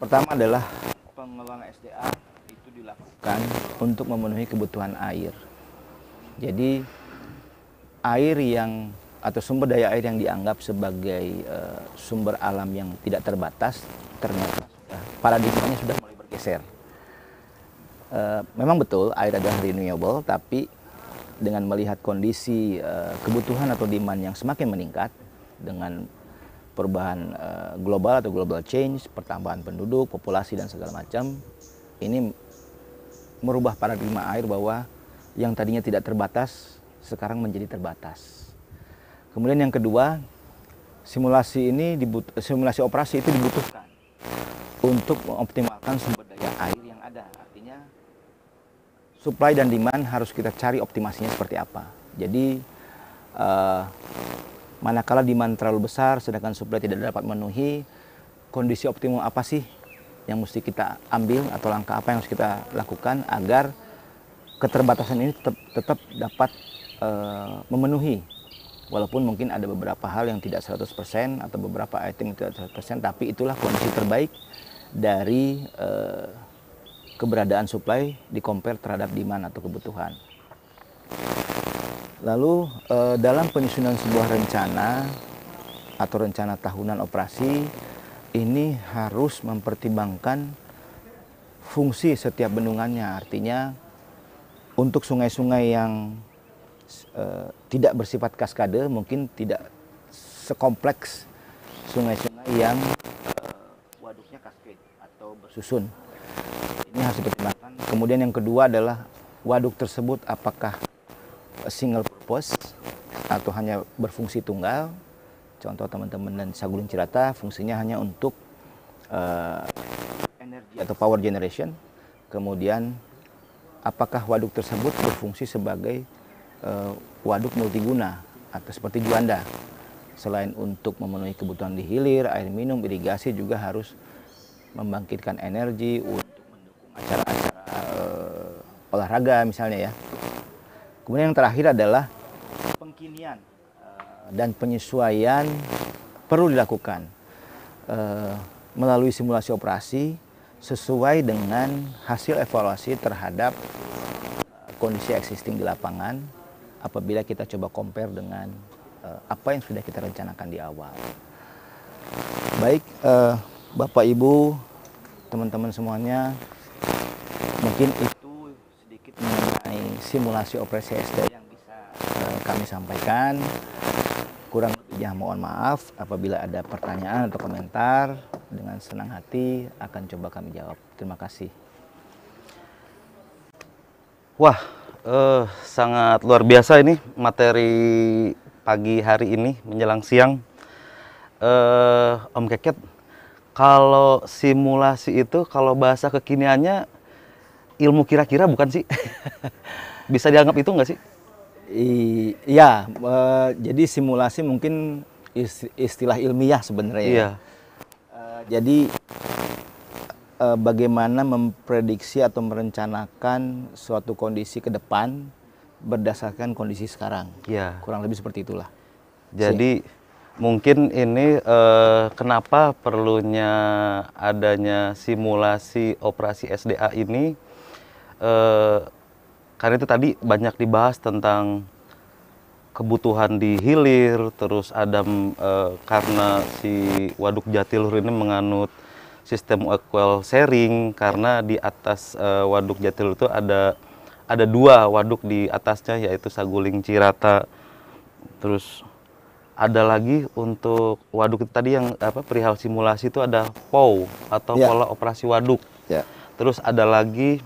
Pertama adalah pengelolaan SDA itu dilakukan untuk memenuhi kebutuhan air. Jadi air yang atau sumber daya air yang dianggap sebagai uh, sumber alam yang tidak terbatas ternyata sudah paradigmanya sudah mulai bergeser. Uh, memang betul air adalah renewable tapi dengan melihat kondisi uh, kebutuhan atau demand yang semakin meningkat dengan perubahan eh, global atau global change, pertambahan penduduk, populasi dan segala macam ini merubah paradigma air bahwa yang tadinya tidak terbatas sekarang menjadi terbatas. Kemudian yang kedua, simulasi ini dibut simulasi operasi itu dibutuhkan untuk mengoptimalkan sumber daya air yang ada. Artinya supply dan demand harus kita cari optimasinya seperti apa. Jadi uh, manakala demand terlalu besar sedangkan suplai tidak dapat memenuhi kondisi optimum apa sih yang mesti kita ambil atau langkah apa yang harus kita lakukan agar keterbatasan ini tetap, tetap dapat e, memenuhi walaupun mungkin ada beberapa hal yang tidak 100% atau beberapa item yang tidak 100% tapi itulah kondisi terbaik dari e, keberadaan supply di compare terhadap demand atau kebutuhan Lalu eh, dalam penyusunan sebuah rencana atau rencana tahunan operasi ini harus mempertimbangkan fungsi setiap bendungannya. Artinya untuk sungai-sungai yang eh, tidak bersifat kaskade mungkin tidak sekompleks sungai-sungai yang eh, waduknya kaskade atau bersusun. Ini harus dipertimbangkan. Kemudian yang kedua adalah waduk tersebut apakah single purpose atau hanya berfungsi tunggal. Contoh teman-teman dan saguling Cirata fungsinya hanya untuk uh, energi atau power generation. Kemudian apakah waduk tersebut berfungsi sebagai uh, waduk multiguna atau seperti juanda. Selain untuk memenuhi kebutuhan di hilir, air minum, irigasi juga harus membangkitkan energi untuk mendukung acara-acara uh, olahraga misalnya ya. Kemudian yang terakhir adalah pengkinian eh, dan penyesuaian perlu dilakukan eh, melalui simulasi operasi sesuai dengan hasil evaluasi terhadap eh, kondisi existing di lapangan apabila kita coba compare dengan apa yang sudah kita rencanakan di awal. Baik, Bapak Ibu, teman-teman semuanya, mungkin simulasi operasi SD yang bisa uh, kami sampaikan. Kurang lebihnya mohon maaf apabila ada pertanyaan atau komentar dengan senang hati akan coba kami jawab. Terima kasih. Wah, uh, sangat luar biasa ini materi pagi hari ini menjelang siang. Uh, Om Keket, kalau simulasi itu kalau bahasa kekiniannya ilmu kira-kira bukan sih? Bisa dianggap itu nggak sih? iya, e, jadi simulasi mungkin istilah ilmiah sebenarnya. Ya. Iya. E, jadi e, bagaimana memprediksi atau merencanakan suatu kondisi ke depan berdasarkan kondisi sekarang. Iya. Kurang lebih seperti itulah. Jadi si. mungkin ini e, kenapa perlunya adanya simulasi operasi SDA ini? E, karena itu tadi banyak dibahas tentang kebutuhan di hilir terus Adam e, karena si waduk Jatiluhur ini menganut sistem equal sharing karena di atas e, waduk Jatiluhur itu ada ada dua waduk di atasnya yaitu Saguling Cirata terus ada lagi untuk waduk itu tadi yang apa perihal simulasi itu ada POW atau yeah. pola operasi waduk yeah. terus ada lagi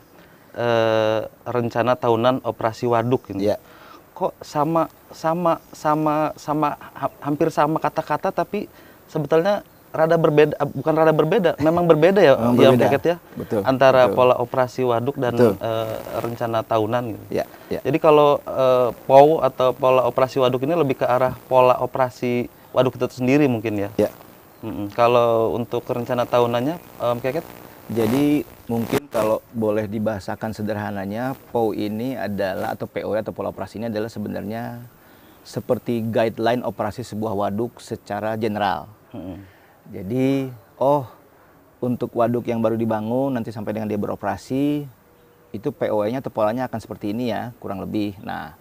eh, rencana tahunan operasi waduk ini Ya. Kok sama sama sama sama ha hampir sama kata-kata tapi sebetulnya rada berbeda eh, bukan rada berbeda memang berbeda ya memang ya berbeda. ya betul, antara betul. pola operasi waduk dan uh, rencana tahunan gitu. Ya, ya. Jadi kalau uh, POW atau pola operasi waduk ini lebih ke arah pola operasi waduk itu sendiri mungkin ya. ya. Mm -mm. Kalau untuk rencana tahunannya um, Keket? Jadi mungkin kalau boleh dibahasakan sederhananya, PO ini adalah atau PO ya, atau pola operasi ini adalah sebenarnya seperti guideline operasi sebuah waduk secara general. Hmm. Jadi, oh untuk waduk yang baru dibangun nanti sampai dengan dia beroperasi itu POE-nya atau polanya akan seperti ini ya, kurang lebih. Nah,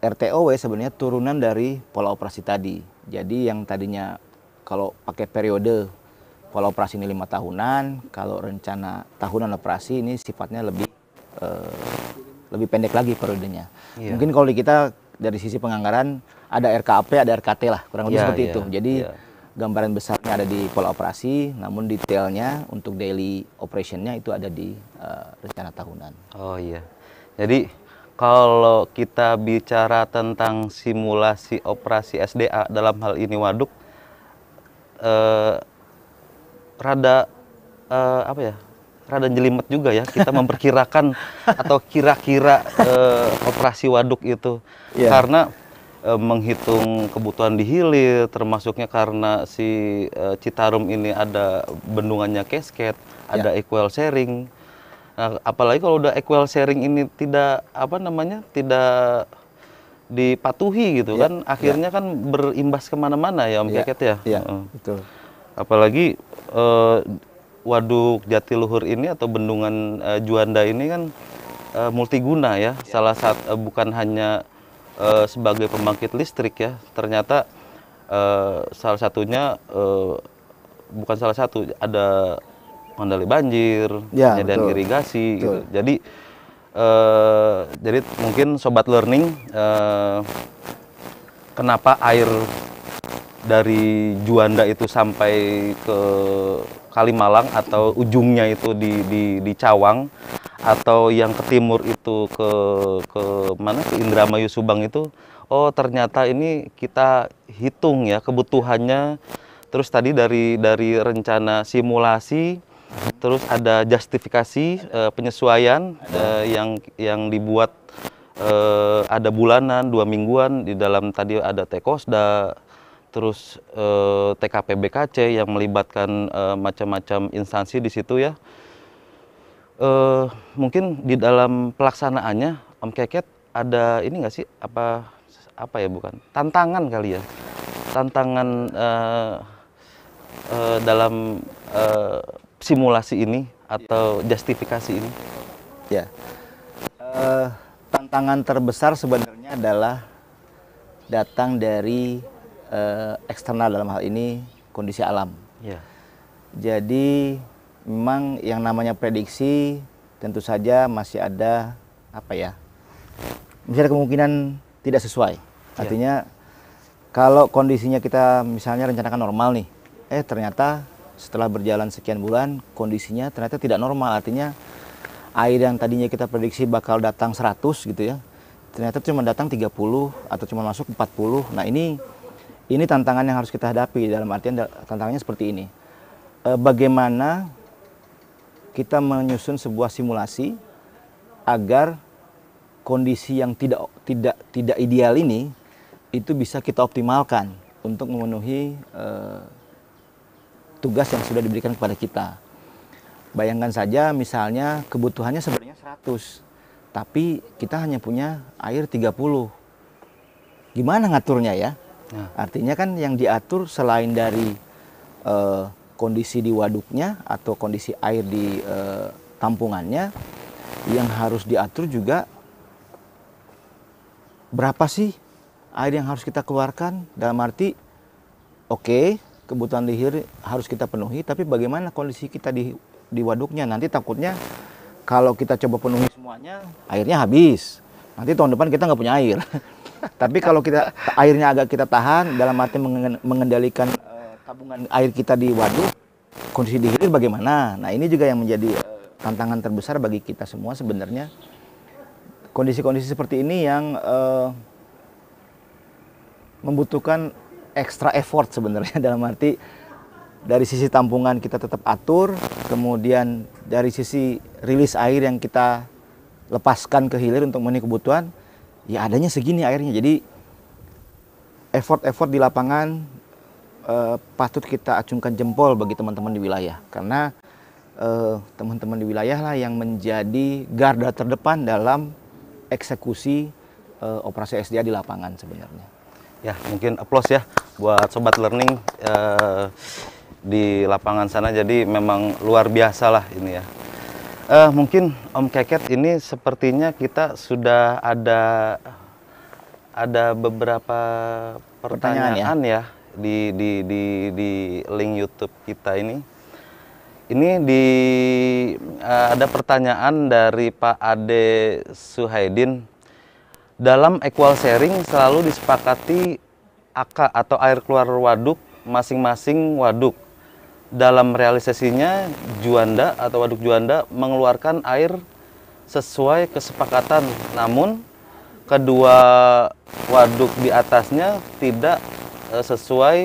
RTOW sebenarnya turunan dari pola operasi tadi. Jadi yang tadinya kalau pakai periode kalau operasi ini lima tahunan, kalau rencana tahunan operasi ini sifatnya lebih eh, lebih pendek lagi periodenya. Yeah. Mungkin kalau di kita dari sisi penganggaran ada RKAP, ada RKT lah, kurang lebih yeah, seperti yeah, itu. Jadi yeah. gambaran besarnya ada di pola operasi, namun detailnya untuk daily operationnya itu ada di uh, rencana tahunan. Oh iya. Yeah. Jadi kalau kita bicara tentang simulasi operasi SDA dalam hal ini waduk, eh, rada uh, apa ya rada jelimet juga ya kita memperkirakan atau kira-kira uh, operasi waduk itu yeah. karena uh, menghitung kebutuhan di hilir termasuknya karena si uh, Citarum ini ada bendungannya Kesket, yeah. ada equal sharing nah, apalagi kalau udah equal sharing ini tidak apa namanya tidak dipatuhi gitu yeah. kan akhirnya yeah. kan berimbas kemana-mana ya Om yeah. Keket ya yeah. Iya, uh. betul apalagi eh, waduk Jatiluhur ini atau bendungan eh, Juanda ini kan eh, multiguna ya. Salah satu eh, bukan hanya eh, sebagai pembangkit listrik ya. Ternyata eh, salah satunya eh, bukan salah satu ada mengendali banjir, ya, penyediaan irigasi gitu. betul. gitu. Jadi eh, jadi mungkin sobat learning eh, kenapa air dari Juanda itu sampai ke Kalimalang atau ujungnya itu di di, di Cawang atau yang ke timur itu ke ke mana ke Indramayu Subang itu oh ternyata ini kita hitung ya kebutuhannya terus tadi dari dari rencana simulasi terus ada justifikasi uh, penyesuaian uh, yang yang dibuat uh, ada bulanan dua mingguan di dalam tadi ada tekos tekosda terus eh, BKC yang melibatkan eh, macam-macam instansi di situ ya. Eh, mungkin di dalam pelaksanaannya Om Keket ada ini nggak sih apa apa ya bukan tantangan kali ya tantangan eh, eh, dalam eh, simulasi ini atau justifikasi ini. Ya eh, tantangan terbesar sebenarnya adalah datang dari uh, eksternal dalam hal ini kondisi alam. Yeah. Jadi memang yang namanya prediksi tentu saja masih ada apa ya? Misalnya kemungkinan tidak sesuai. Ya. Artinya yeah. kalau kondisinya kita misalnya rencanakan normal nih, eh ternyata setelah berjalan sekian bulan kondisinya ternyata tidak normal artinya air yang tadinya kita prediksi bakal datang 100 gitu ya ternyata cuma datang 30 atau cuma masuk 40 nah ini ini tantangan yang harus kita hadapi dalam artian tantangannya seperti ini. E, bagaimana kita menyusun sebuah simulasi agar kondisi yang tidak tidak tidak ideal ini itu bisa kita optimalkan untuk memenuhi e, tugas yang sudah diberikan kepada kita. Bayangkan saja misalnya kebutuhannya sebenarnya 100, tapi kita hanya punya air 30. Gimana ngaturnya ya? Artinya kan yang diatur selain dari uh, kondisi di waduknya atau kondisi air di uh, tampungannya, yang harus diatur juga berapa sih air yang harus kita keluarkan dalam arti oke okay, kebutuhan lihir harus kita penuhi tapi bagaimana kondisi kita di di waduknya nanti takutnya kalau kita coba penuhi semuanya airnya habis nanti tahun depan kita nggak punya air Tapi kalau kita airnya agak kita tahan dalam arti mengendalikan eh, tabungan air kita di waduk, kondisi di hilir bagaimana? Nah, ini juga yang menjadi eh, tantangan terbesar bagi kita semua sebenarnya. Kondisi-kondisi seperti ini yang uh, membutuhkan extra effort sebenarnya dalam arti dari sisi tampungan kita tetap atur, kemudian dari sisi rilis air yang kita lepaskan ke hilir untuk memenuhi kebutuhan, ya adanya segini airnya. Jadi effort-effort di lapangan eh, patut kita acungkan jempol bagi teman-teman di wilayah karena eh, teman-teman eh, di wilayah lah yang menjadi garda terdepan dalam eksekusi eh, operasi SDA di lapangan sebenarnya. Ya, mungkin aplaus ya buat sobat learning eh, di lapangan sana jadi memang luar biasa lah ini ya uh, mungkin Om Keket ini sepertinya kita sudah ada ada beberapa pertanyaan, ya? pertanyaan ya, ya di, di di di link YouTube kita ini. Ini di uh, ada pertanyaan dari Pak Ade Suhaidin. Dalam equal sharing selalu disepakati AK atau air keluar waduk masing-masing waduk dalam realisasinya Juanda atau Waduk Juanda mengeluarkan air sesuai kesepakatan. Namun kedua waduk di atasnya tidak eh, sesuai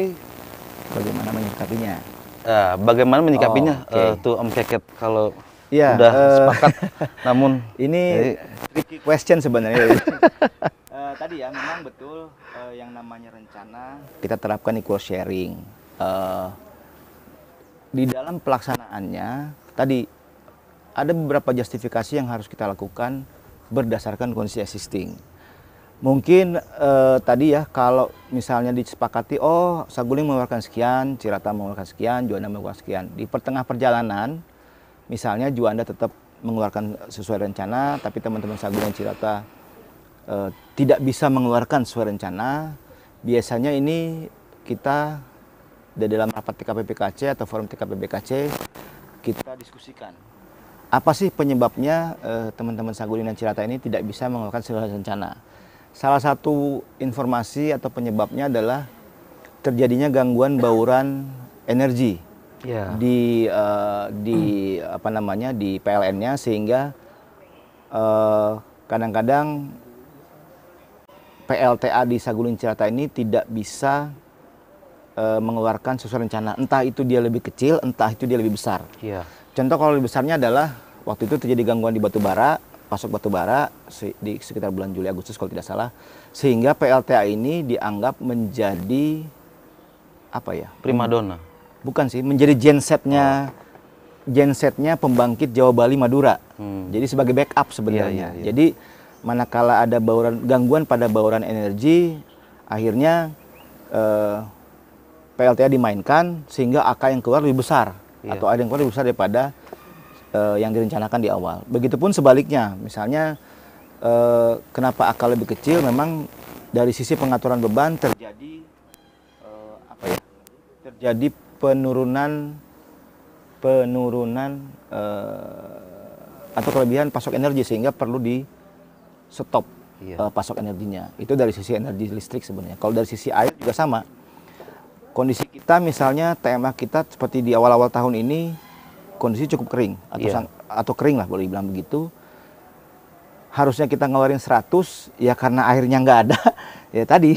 bagaimana menyikapinya. Uh, bagaimana menyikapinya oh, okay. uh, eh, tuh Om Keket kalau ya, udah uh, sepakat. namun ini jadi, tricky question sebenarnya. uh, tadi ya memang betul uh, yang namanya rencana kita terapkan equal sharing. Uh, di dalam pelaksanaannya tadi ada beberapa justifikasi yang harus kita lakukan berdasarkan kondisi existing. Mungkin eh, tadi ya kalau misalnya disepakati oh Saguling mengeluarkan sekian, Cirata mengeluarkan sekian, Juanda mengeluarkan sekian. Di pertengah perjalanan misalnya Juanda tetap mengeluarkan sesuai rencana tapi teman-teman Saguling Cirata eh, tidak bisa mengeluarkan sesuai rencana, biasanya ini kita di dalam rapat TKPPKC atau forum TKPPKC kita diskusikan apa sih penyebabnya eh, teman-teman eh, Saguling dan Cirata ini tidak bisa mengeluarkan segala rencana. Salah satu informasi atau penyebabnya adalah terjadinya gangguan bauran energi yeah. di uh, di mm. apa namanya di PLN-nya sehingga eh, kadang-kadang uh, PLTA di Saguling Cirata ini tidak bisa Eh, mengeluarkan sesuai rencana. Entah itu dia lebih kecil, entah itu dia lebih besar. Iya. Contoh kalau lebih besarnya adalah waktu itu terjadi gangguan di batubara, pasok batubara di sekitar bulan Juli Agustus kalau tidak salah, sehingga PLTA ini dianggap menjadi apa ya? Primadona. Bukan sih, menjadi gensetnya oh. gensetnya pembangkit Jawa Bali Madura. Hmm. Jadi sebagai backup sebenarnya. Iya, iya, iya. Jadi manakala ada bauran gangguan pada bauran energi, akhirnya eh, PLTA dimainkan sehingga AK yang keluar lebih besar yeah. atau ada yang keluar lebih besar daripada uh, yang direncanakan di awal. Begitupun sebaliknya, misalnya uh, kenapa AK lebih kecil memang dari sisi pengaturan beban terjadi uh, apa ya? Terjadi penurunan penurunan uh, atau kelebihan pasok energi sehingga perlu di stop iya. pasok energinya. Itu dari sisi energi listrik sebenarnya. Kalau dari sisi air juga sama Kondisi kita misalnya tema kita seperti di awal-awal tahun ini kondisi cukup kering atau yeah. sang, atau kering lah boleh dibilang begitu. Harusnya kita ngeluarin 100 ya karena airnya nggak ada ya tadi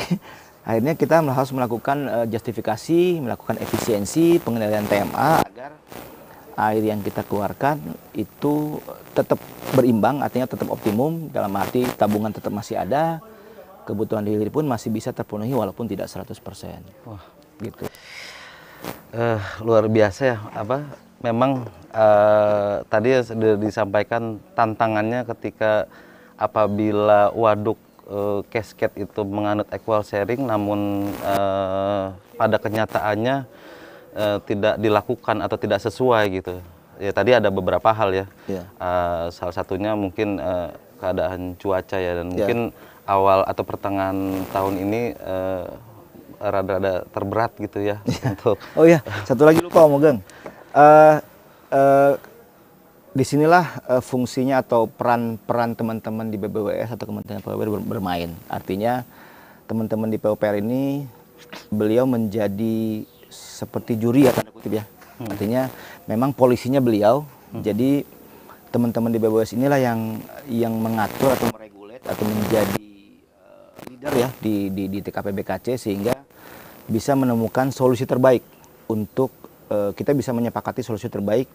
akhirnya kita harus melakukan uh, justifikasi, melakukan efisiensi pengendalian TMA agar air yang kita keluarkan itu tetap berimbang, artinya tetap optimum dalam arti tabungan tetap masih ada, kebutuhan hilir pun masih bisa terpenuhi walaupun tidak 100%. Wah gitu uh, luar biasa ya apa memang uh, tadi ya sudah disampaikan tantangannya ketika apabila waduk Kesket eh, itu menganut equal sharing namun eh, pada kenyataannya eh, tidak dilakukan atau tidak sesuai gitu ya tadi ada beberapa hal ya yeah. Eh, salah satunya mungkin eh, keadaan cuaca ya dan yeah. mungkin awal atau pertengahan tahun ini eh, rada-rada terberat gitu ya. Iya. untuk... Oh iya, satu lagi lupa Om Ogeng. Uh, eh, uh, eh, disinilah uh, fungsinya atau peran-peran teman-teman di BBWS atau Kementerian PUPR bermain. Artinya teman-teman di PUPR ini beliau menjadi seperti juri ya tanda kutip ya. Hmm. Artinya memang polisinya beliau. Hmm. Jadi teman-teman di BBWS inilah yang yang mengatur atau meregulat atau menjadi uh, leader ya di di, di TKP BKC sehingga bisa menemukan solusi terbaik untuk e, kita bisa menyepakati solusi terbaik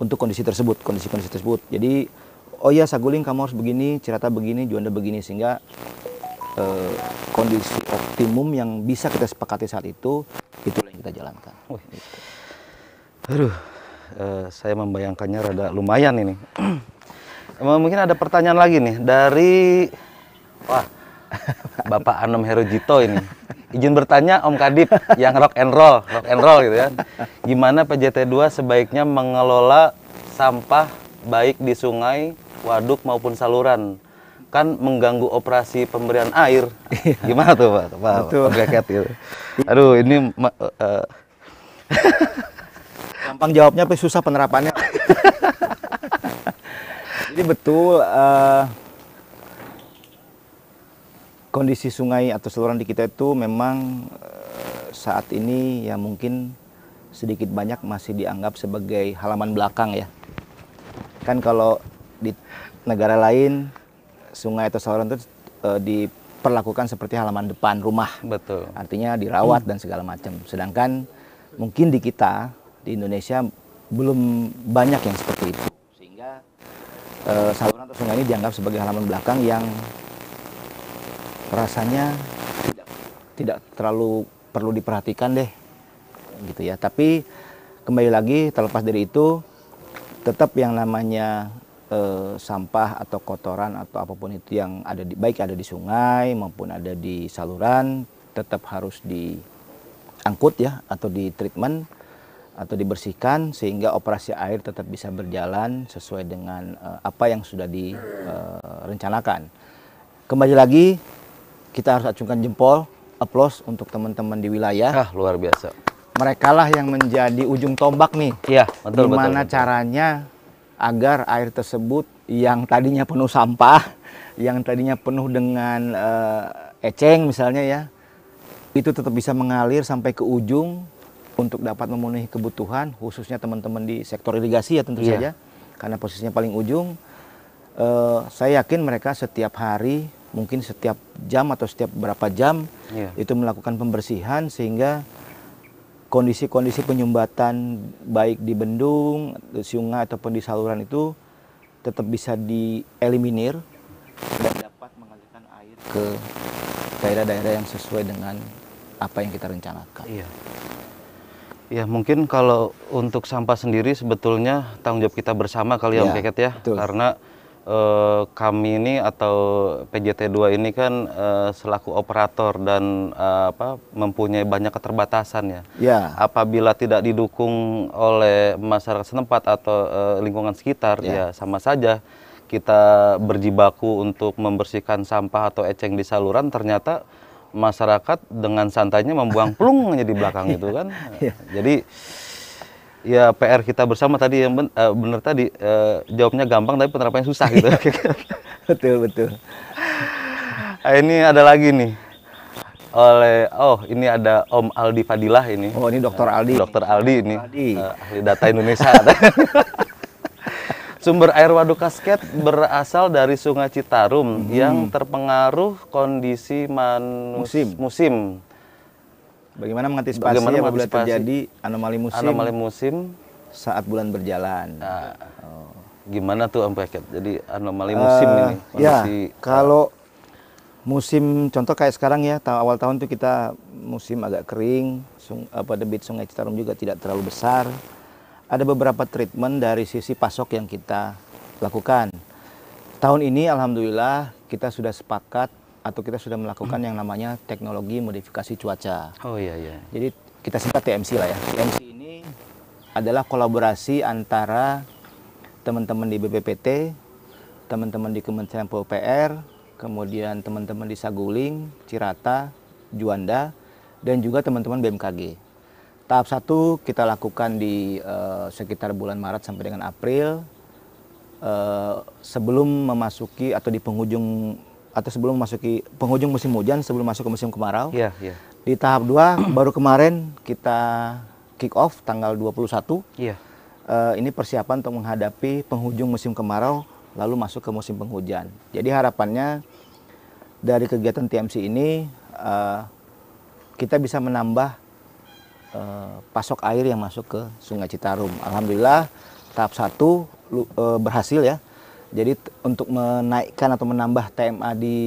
untuk kondisi tersebut, kondisi-kondisi tersebut. Jadi, oh ya Saguling kamu harus begini, cerita begini, Juanda begini sehingga e, kondisi optimum yang bisa kita sepakati saat itu itulah yang kita jalankan. Wih. Aduh, e, saya membayangkannya rada lumayan ini. Mungkin ada pertanyaan lagi nih dari wah Bapak Anom Herojito ini. Izin bertanya Om Kadip yang rock and roll, rock and roll gitu ya Gimana PJT2 sebaiknya mengelola sampah baik di sungai, waduk maupun saluran? Kan mengganggu operasi pemberian air. Iya. Gimana tuh Pak? Pak, Pak gitu. Aduh, ini uh, Gampang jawabnya tapi susah penerapannya. Jadi betul uh, kondisi sungai atau saluran di kita itu memang eh, saat ini ya mungkin sedikit banyak masih dianggap sebagai halaman belakang ya. Kan kalau di negara lain sungai atau saluran itu eh, diperlakukan seperti halaman depan rumah. Betul. Artinya dirawat dan segala macam. Sedangkan mungkin di kita di Indonesia belum banyak yang seperti itu. Sehingga eh, saluran atau sungai ini dianggap sebagai halaman belakang yang rasanya tidak, tidak terlalu perlu diperhatikan deh gitu ya tapi kembali lagi terlepas dari itu tetap yang namanya eh, sampah atau kotoran atau apapun itu yang ada di baik ada di sungai maupun ada di saluran tetap harus diangkut ya atau di treatment atau dibersihkan sehingga operasi air tetap bisa berjalan sesuai dengan eh, apa yang sudah direncanakan. Eh, kembali lagi kita harus acungkan jempol, aplaus untuk teman-teman di wilayah. Ah, luar biasa. Mereka lah yang menjadi ujung tombak nih. Iya, betul Gimana betul, betul. caranya agar air tersebut yang tadinya penuh sampah, yang tadinya penuh dengan uh, eceng misalnya ya, itu tetap bisa mengalir sampai ke ujung untuk dapat memenuhi kebutuhan khususnya teman-teman di sektor irigasi ya tentu iya. saja karena posisinya paling ujung. Uh, saya yakin mereka setiap hari mungkin setiap jam atau setiap berapa jam yeah. itu melakukan pembersihan sehingga kondisi-kondisi penyumbatan baik di bendung, sungai ataupun di saluran itu tetap bisa dieliminir dan dapat mengalirkan air ke daerah-daerah yang sesuai dengan apa yang kita rencanakan. Iya. Ya mungkin kalau untuk sampah sendiri sebetulnya tanggung jawab kita bersama kali ya, ya Om iya, Keket ya. Betul. Karena Eh, kami ini atau PJT2 ini kan eh, selaku operator dan eh, apa mempunyai banyak keterbatasan ya. Ya. Apabila tidak didukung oleh masyarakat setempat atau lingkungan sekitar ya. ya sama saja kita berjibaku untuk membersihkan sampah atau eceng di saluran ternyata masyarakat dengan santainya membuang pelung di belakang ya. itu kan. Ya. Jadi ya PR kita bersama tadi yang ben, uh, bener tadi uh, jawabnya gampang tapi penerapannya susah gitu. betul betul. Ah, ini ada lagi nih oleh oh ini ada Om Aldi Fadilah ini. Oh ini Dokter Aldi. Dokter Aldi ini Aldi. Uh, ahli data Indonesia. Sumber air waduk kasket berasal dari Sungai Citarum hmm. yang terpengaruh kondisi manus musim. musim Bagaimana mengantisipasi Bagaimana apabila mengantisipasi terjadi anomali musim? Anomali musim saat bulan berjalan. Nah, oh. Gimana tuh Om Peket? Jadi anomali eh, musim uh, ini. ya, kalau musim contoh kayak sekarang ya awal tahun tuh kita musim agak kering sung, apa debit sungai Citarum juga tidak terlalu besar ada beberapa treatment dari sisi pasok yang kita lakukan tahun ini alhamdulillah kita sudah sepakat atau kita sudah melakukan hmm. yang namanya teknologi modifikasi cuaca. Oh iya iya. Jadi kita singkat TMC lah ya. TMC ini adalah kolaborasi antara teman-teman di BPPT, teman-teman di Kementerian PUPR, kemudian teman-teman di Saguling, Cirata, Juanda, dan juga teman-teman BMKG. Tahap satu kita lakukan di uh, sekitar bulan Maret sampai dengan April, uh, sebelum memasuki atau di penghujung atau sebelum memasuki penghujung musim hujan sebelum masuk ke musim kemarau. Yeah, yeah. Di tahap 2 baru kemarin kita kick off tanggal 21. Yeah. Uh, ini persiapan untuk menghadapi penghujung musim kemarau lalu masuk ke musim penghujan. Jadi harapannya dari kegiatan TMC ini uh, kita bisa menambah uh, pasok air yang masuk ke Sungai Citarum. Alhamdulillah tahap satu uh, berhasil ya jadi untuk menaikkan atau menambah TMA di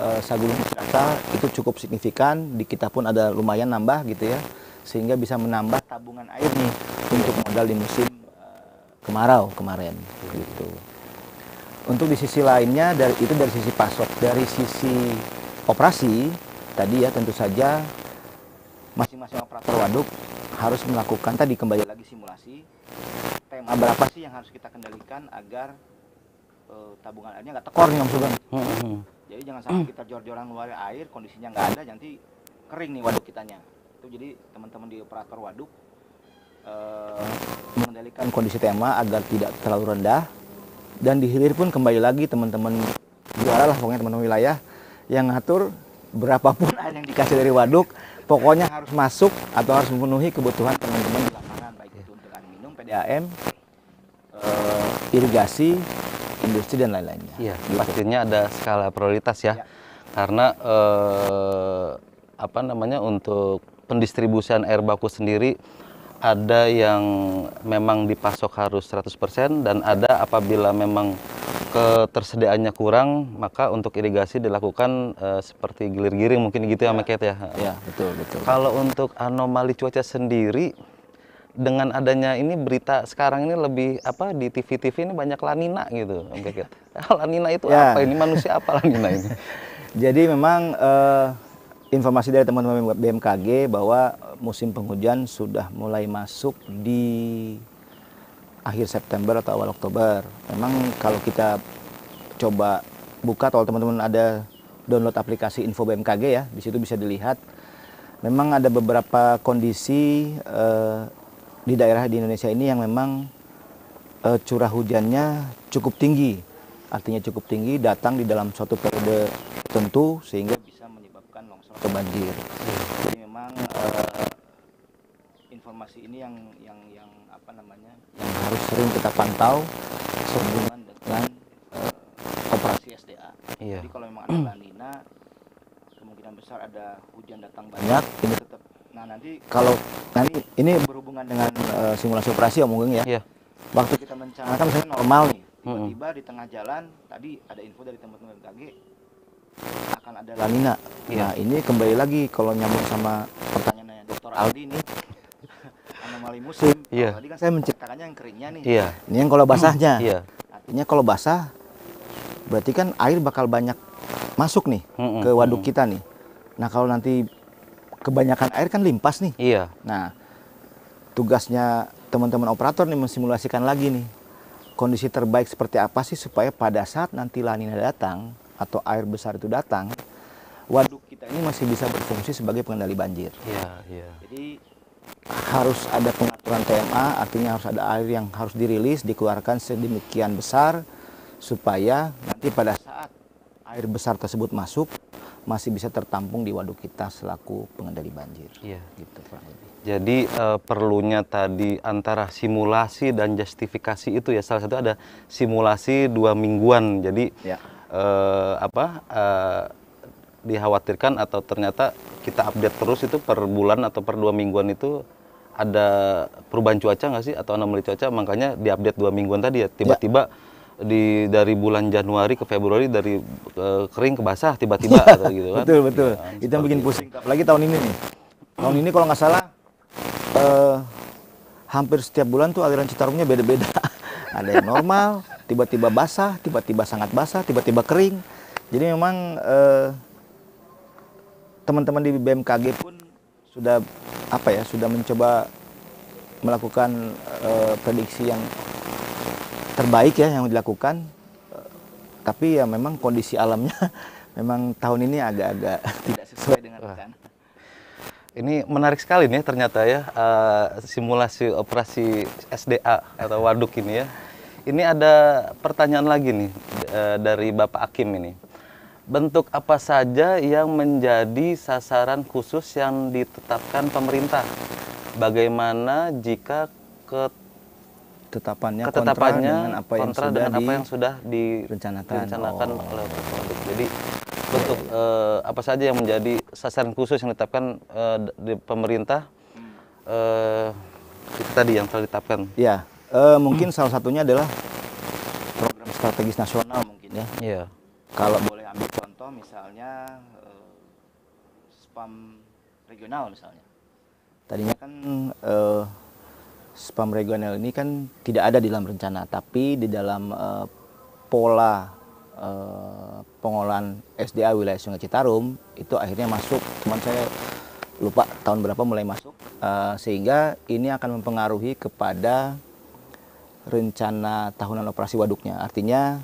uh, Saguling itu cukup signifikan. Di kita pun ada lumayan nambah gitu ya, sehingga bisa menambah tabungan air nih untuk modal di musim uh, kemarau kemarin gitu. Untuk di sisi lainnya dari itu dari sisi pasok, dari sisi operasi tadi ya tentu saja masing-masing operator waduk harus melakukan tadi kembali lagi simulasi tema berapa sih yang harus kita kendalikan agar uh, tabungan airnya nggak tekor nih om hmm, hmm. jadi jangan sampai kita jor-joran ngeluarin air kondisinya nggak ada nanti kering nih waduk kitanya itu jadi teman-teman di operator waduk uh, mengendalikan kondisi tema agar tidak terlalu rendah dan di hilir pun kembali lagi teman-teman juara lah pokoknya teman-teman wilayah yang ngatur berapapun air yang dikasih dari waduk pokoknya harus masuk atau harus memenuhi kebutuhan teman-teman di lapangan baik itu untuk air minum PDAM eh, irigasi industri dan lain-lainnya. Iya, gitu. pastinya ada skala prioritas ya. ya. Karena eh, apa namanya untuk pendistribusian air baku sendiri ada yang memang dipasok harus 100% dan ada apabila memang ketersediaannya kurang maka untuk irigasi dilakukan uh, seperti gilir-giring mungkin gitu ya, ya Maket ya. Ya, betul betul. Kalau untuk anomali cuaca sendiri dengan adanya ini berita sekarang ini lebih apa di TV-TV ini banyak lanina gitu. Ah, lanina itu ya. apa ini manusia apa lanina ini? Jadi memang uh, informasi dari teman-teman BMKG bahwa musim penghujan sudah mulai masuk di akhir September atau awal Oktober. Memang kalau kita coba buka kalau teman-teman ada download aplikasi Info BMKG ya, di situ bisa dilihat memang ada beberapa kondisi uh, di daerah di Indonesia ini yang memang uh, curah hujannya cukup tinggi. Artinya cukup tinggi datang di dalam suatu periode tentu sehingga bisa menyebabkan longsor atau banjir. Jadi memang uh, informasi ini yang yang yang apa namanya yang harus sering kita pantau sehubungan dengan uh, operasi SDA. Iya. Jadi kalau memang ada lanina kemungkinan besar ada hujan datang banyak ini tetap nah nanti kalau nanti ini berhubungan dengan uh, simulasi operasi ya mungkin ya Iya. waktu kita mencanakan misalnya normal nih tiba-tiba -hmm. di tengah jalan tadi ada info dari teman-teman BMKG akan ada lanina. Iya. nah ini kembali lagi kalau nyambung sama pertanyaan yang Dr. Aldi ini anomali musim Iya. tadi kan saya menciptakannya yang keringnya nih Iya. ini yang kalau basahnya Iya. artinya kalau basah berarti kan air bakal banyak masuk nih -hmm. ke waduk -hmm. kita nih nah kalau nanti kebanyakan air kan limpas nih. Iya. Nah, tugasnya teman-teman operator nih mensimulasikan lagi nih kondisi terbaik seperti apa sih supaya pada saat nanti lanina datang atau air besar itu datang, waduk kita ini masih bisa berfungsi sebagai pengendali banjir. Iya, iya. Jadi harus ada pengaturan TMA, artinya harus ada air yang harus dirilis, dikeluarkan sedemikian besar supaya nanti pada saat air besar tersebut masuk masih bisa tertampung di waduk kita selaku pengendali banjir. Iya. Gitu kurang lebih. Jadi uh, perlunya tadi antara simulasi dan justifikasi itu ya salah satu ada simulasi dua mingguan. Jadi ya. Uh, apa uh, dikhawatirkan atau ternyata kita update terus itu per bulan atau per dua mingguan itu ada perubahan cuaca nggak sih atau anomali cuaca makanya diupdate dua mingguan tadi ya tiba-tiba ya di dari bulan Januari ke Februari dari ke, eh, kering ke basah tiba-tiba gitu kan. Betul betul. Ya, itu yang bikin pusing. Apalagi tahun ini nih. Tahun ini kalau nggak salah eh, hampir setiap bulan tuh aliran Citarumnya beda-beda. Ada yang normal, tiba-tiba basah, tiba-tiba sangat basah, tiba-tiba kering. Jadi memang eh, teman-teman eh, di BMKG pun sudah apa ya, sudah mencoba melakukan eh, prediksi yang terbaik ya yang dilakukan tapi ya memang kondisi alamnya memang tahun ini agak-agak tidak sesuai dengan rencana ini menarik sekali nih ternyata ya eh, simulasi operasi SDA atau waduk ini ya. Ini ada pertanyaan lagi nih eh, dari Bapak Hakim ini. Bentuk apa saja yang menjadi sasaran khusus yang ditetapkan pemerintah? Bagaimana jika ke ketetapannya, ketetapannya kontra dengan apa yang sudah dengan apa yang sudah direncanakan, direncanakan oh. oleh produk. Jadi bentuk yeah, iya, iya. apa saja yang menjadi sasaran khusus yang ditetapkan uh, di pemerintah uh, itu tadi yang telah ditetapkan. Ya, uh, mungkin salah satunya adalah program strategis nasional mungkin ya. Iya. Kalau boleh ambil contoh misalnya uh, spam regional misalnya. Tadinya kan uh, spam regional ini kan tidak ada di dalam rencana, tapi di dalam uh, pola uh, pengolahan SDA wilayah Sungai Citarum itu akhirnya masuk, cuman saya lupa tahun berapa mulai masuk, uh, sehingga ini akan mempengaruhi kepada rencana tahunan operasi waduknya. Artinya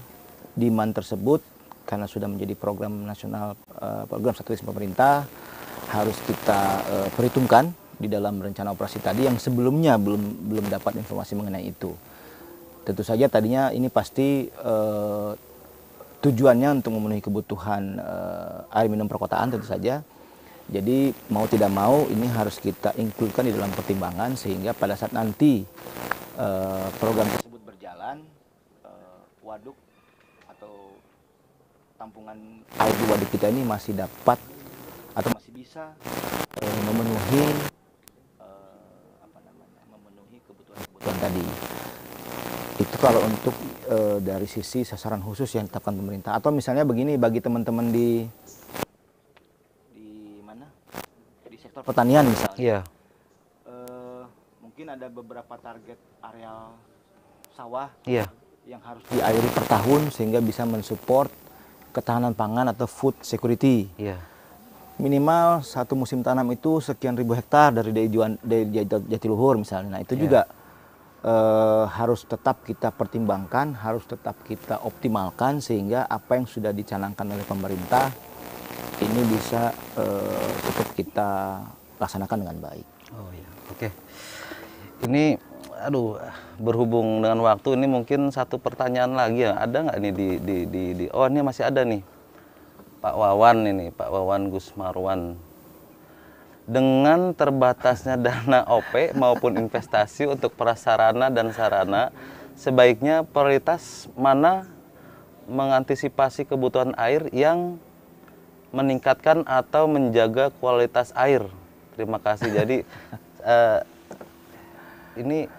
demand tersebut karena sudah menjadi program nasional program strategis pemerintah harus kita perhitungkan di dalam rencana operasi tadi yang sebelumnya belum belum dapat informasi mengenai itu. Tentu saja tadinya ini pasti eh, tujuannya untuk memenuhi kebutuhan eh, air minum perkotaan tentu saja. Jadi mau tidak mau ini harus kita inkludkan di dalam pertimbangan sehingga pada saat nanti eh, program tersebut berjalan eh, waduk atau tampungan air di waduk kita ini masih dapat atau masih bisa eh, memenuhi bantuan tadi. Itu kalau untuk e, dari sisi sasaran khusus yang ditetapkan pemerintah. Atau misalnya begini bagi teman-teman di di mana di sektor pertanian misalnya. Iya. E, mungkin ada beberapa target areal sawah. Iya. Yang harus diairi per tahun sehingga bisa mensupport ketahanan pangan atau food security. Iya. Minimal satu musim tanam itu sekian ribu hektar dari Jatiluhur misalnya. Nah itu yeah. juga eh, harus tetap kita pertimbangkan, harus tetap kita optimalkan sehingga apa yang sudah dicanangkan oleh pemerintah ini bisa eh, tetap kita laksanakan dengan baik. Oh iya oke. Okay. Ini, aduh, berhubung dengan waktu ini mungkin satu pertanyaan lagi ya. Ada nggak nih di, di di di? Oh ini masih ada nih, Pak Wawan ini, Pak Wawan Gus Marwan dengan terbatasnya dana OP maupun investasi untuk prasarana dan sarana, sebaiknya prioritas mana mengantisipasi kebutuhan air yang meningkatkan atau menjaga kualitas air. Terima kasih. Jadi uh, ini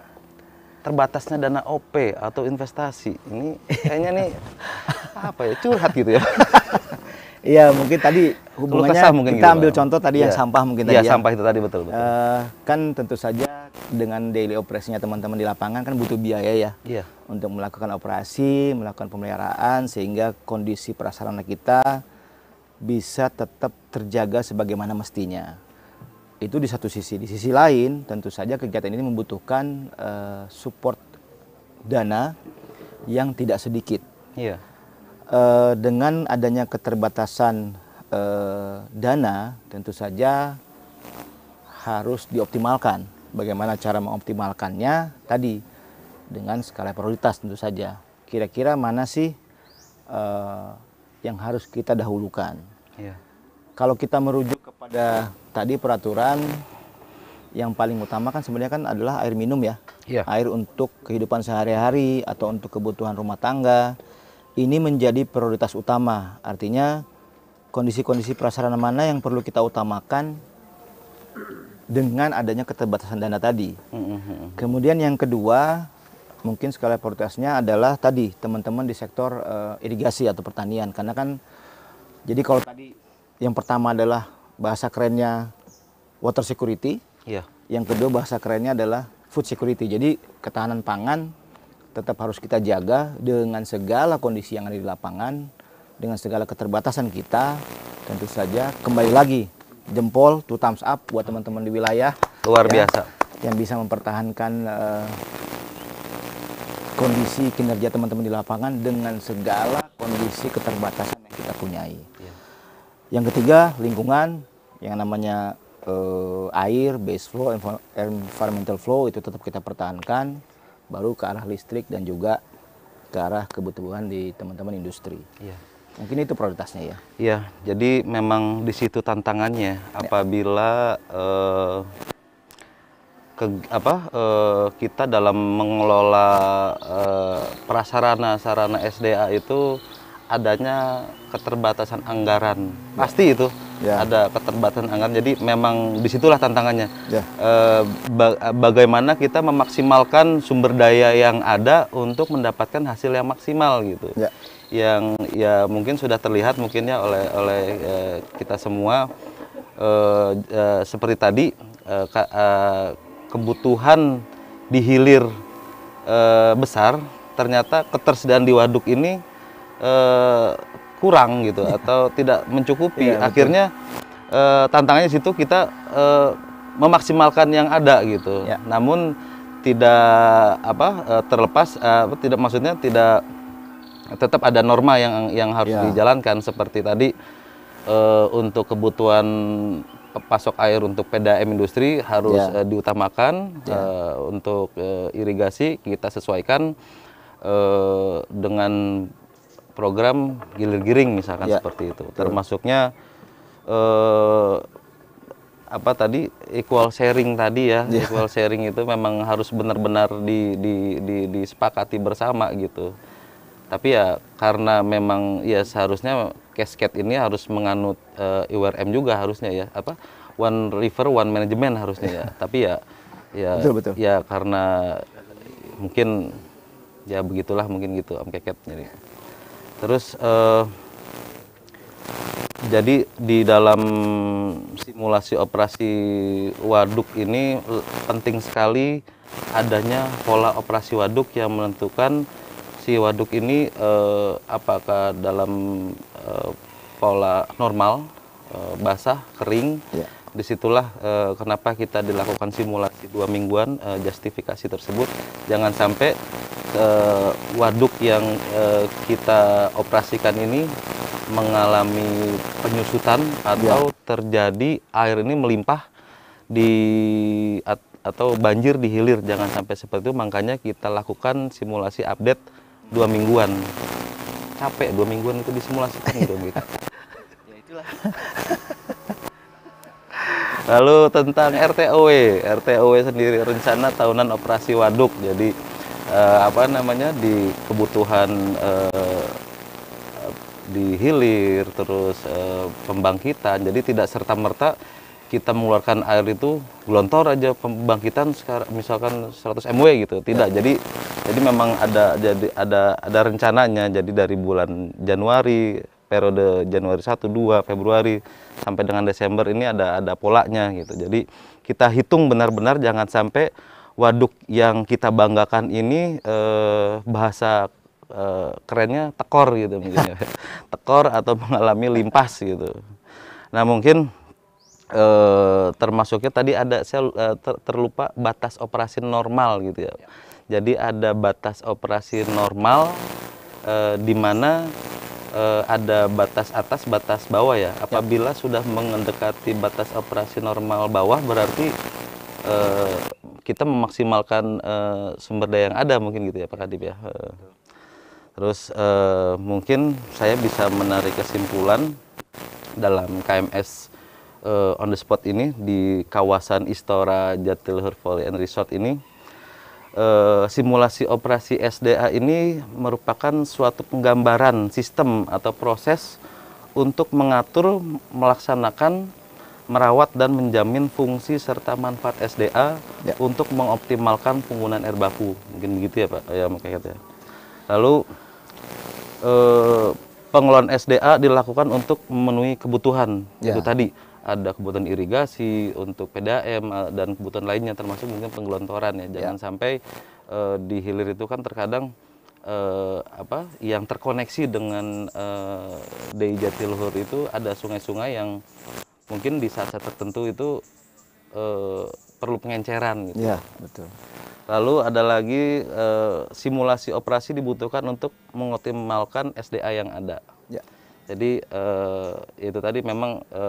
terbatasnya dana OP atau investasi. Ini kayaknya nih apa ya curhat gitu ya. Iya, mungkin tadi hubungannya kesah mungkin kita gitu, ambil bang. contoh tadi ya. yang iya. sampah mungkin tadi. Iya, ya sampah itu tadi betul betul. Uh, kan tentu saja dengan daily operasinya teman-teman di lapangan kan butuh biaya ya. Iya. Untuk melakukan operasi, melakukan pemeliharaan sehingga kondisi prasarana kita bisa tetap terjaga sebagaimana mestinya. Itu di satu sisi. Di sisi lain, tentu saja kegiatan ini membutuhkan uh, support dana yang tidak sedikit. Iya eh, dengan adanya keterbatasan eh, dana tentu saja harus dioptimalkan. Bagaimana cara mengoptimalkannya tadi dengan skala prioritas tentu saja. Kira-kira mana sih eh, yang harus kita dahulukan? ya. Kalau kita merujuk kepada tadi peraturan yang paling utama kan sebenarnya kan adalah air minum ya. ya. Air untuk kehidupan sehari-hari atau untuk kebutuhan rumah tangga ini menjadi prioritas utama. Artinya kondisi-kondisi prasarana mana yang perlu kita utamakan dengan adanya keterbatasan dana tadi. Kemudian yang kedua, mungkin skala prioritasnya adalah tadi teman-teman di sektor uh, irigasi atau pertanian karena kan jadi kalau tadi yang pertama adalah bahasa kerennya water security. Yeah. Yang kedua bahasa kerennya adalah food security. Jadi ketahanan pangan tetap harus kita jaga dengan segala kondisi yang ada di lapangan, dengan segala keterbatasan kita, tentu saja kembali lagi jempol, two thumbs up buat teman-teman di wilayah. Luar ya, biasa. Yang bisa mempertahankan uh, kondisi kinerja teman-teman di lapangan dengan segala kondisi keterbatasan yang kita punyai. Iya. Yang ketiga lingkungan, yang namanya uh, air, base flow, environmental flow itu tetap kita pertahankan baru ke arah listrik dan juga ke arah kebutuhan di teman-teman industri. Iya. Mungkin itu prioritasnya ya. Iya, jadi memang di situ tantangannya apabila uh, ke apa uh, kita dalam mengelola uh, eh, prasarana sarana SDA itu adanya keterbatasan anggaran. Pasti itu ya. ada keterbatasan anggaran. Jadi memang disitulah tantangannya. Ya. E, ba bagaimana kita memaksimalkan sumber daya yang ada untuk mendapatkan hasil yang maksimal gitu. Ya. Yang ya mungkin sudah terlihat mungkin ya oleh oleh e, kita semua e, e, seperti tadi e, ke, e, kebutuhan di hilir e, besar ternyata ketersediaan di waduk ini uh, kurang gitu atau tidak mencukupi yeah, iya, akhirnya uh, tantangannya situ kita uh, memaksimalkan yang ada gitu yeah. namun tidak apa uh, terlepas uh, tidak maksudnya tidak tetap ada norma yang yang harus yeah. dijalankan seperti tadi uh, untuk kebutuhan pasok air untuk PDAM industri harus yeah. Ya. uh, diutamakan yeah. Ya. uh, untuk uh, irigasi kita sesuaikan uh, dengan program gilir-giring misalkan ya. seperti itu. Termasuknya eh, apa tadi equal sharing tadi ya, ya. equal sharing itu memang harus benar-benar di, di, di, disepakati bersama gitu. Tapi ya karena memang ya seharusnya casket ini harus menganut eh, IWRM juga harusnya ya apa one river one management harusnya ya. Tapi ya ya betul, betul. ya karena mungkin ya begitulah mungkin gitu Om Keket jadi terus eh, jadi di dalam simulasi operasi waduk ini penting sekali adanya pola operasi waduk yang menentukan si waduk ini eh, apakah dalam eh, pola normal eh, basah kering yeah disitulah e, kenapa kita dilakukan simulasi dua mingguan e, justifikasi tersebut jangan sampai e, waduk yang e, kita operasikan ini mengalami penyusutan atau ya. terjadi air ini melimpah di at, atau banjir di hilir jangan sampai seperti itu makanya kita lakukan simulasi update dua mingguan capek dua mingguan itu disimulasikan gitu ya itulah Lalu tentang RTOW, RTOW sendiri rencana tahunan operasi waduk. Jadi eh, apa namanya di kebutuhan eh, di hilir terus eh, pembangkitan. Jadi tidak serta merta kita mengeluarkan air itu gelontor aja pembangkitan sekarang misalkan 100 MW gitu. Tidak. Jadi jadi memang ada jadi ada ada rencananya. Jadi dari bulan Januari periode Januari 1, 2, Februari sampai dengan Desember ini ada ada polanya gitu. Jadi kita hitung benar-benar jangan sampai waduk yang kita banggakan ini eh, bahasa eh, kerennya tekor gitu mungkin ya. tekor atau mengalami limpas gitu. Nah, mungkin eh, termasuknya tadi ada saya eh, ter, terlupa batas operasi normal gitu ya. ya. Jadi ada batas operasi normal eh, di mana uh, ada batas atas, batas bawah ya. ya. Apabila ya. sudah mendekati batas operasi normal bawah berarti uh, kita memaksimalkan uh, sumber daya yang ada mungkin gitu ya Pak Kadip ya. Uh, terus uh, mungkin saya bisa menarik kesimpulan dalam KMS uh, on the spot ini di kawasan Istora Jatiluhur Valley and Resort ini Eh, simulasi operasi SDA ini merupakan suatu penggambaran sistem atau proses untuk mengatur, melaksanakan, merawat dan menjamin fungsi serta manfaat SDA ya. untuk mengoptimalkan penggunaan air baku. Mungkin begitu ya Pak, ya makanya ya. Lalu eh, pengelolaan SDA dilakukan untuk memenuhi kebutuhan ya. itu tadi ada kebutuhan irigasi untuk PDAM eh, dan kebutuhan lainnya termasuk mungkin penggelontoran ya jangan ya. sampai e, eh, di hilir itu kan terkadang e, apa yang terkoneksi dengan e, Dei Jatiluhur itu ada sungai-sungai yang mungkin di saat-saat tertentu itu e, perlu pengenceran gitu. Ya, betul. Lalu ada lagi e, simulasi operasi dibutuhkan untuk mengoptimalkan SDA yang ada. Ya. Jadi e, itu tadi memang e,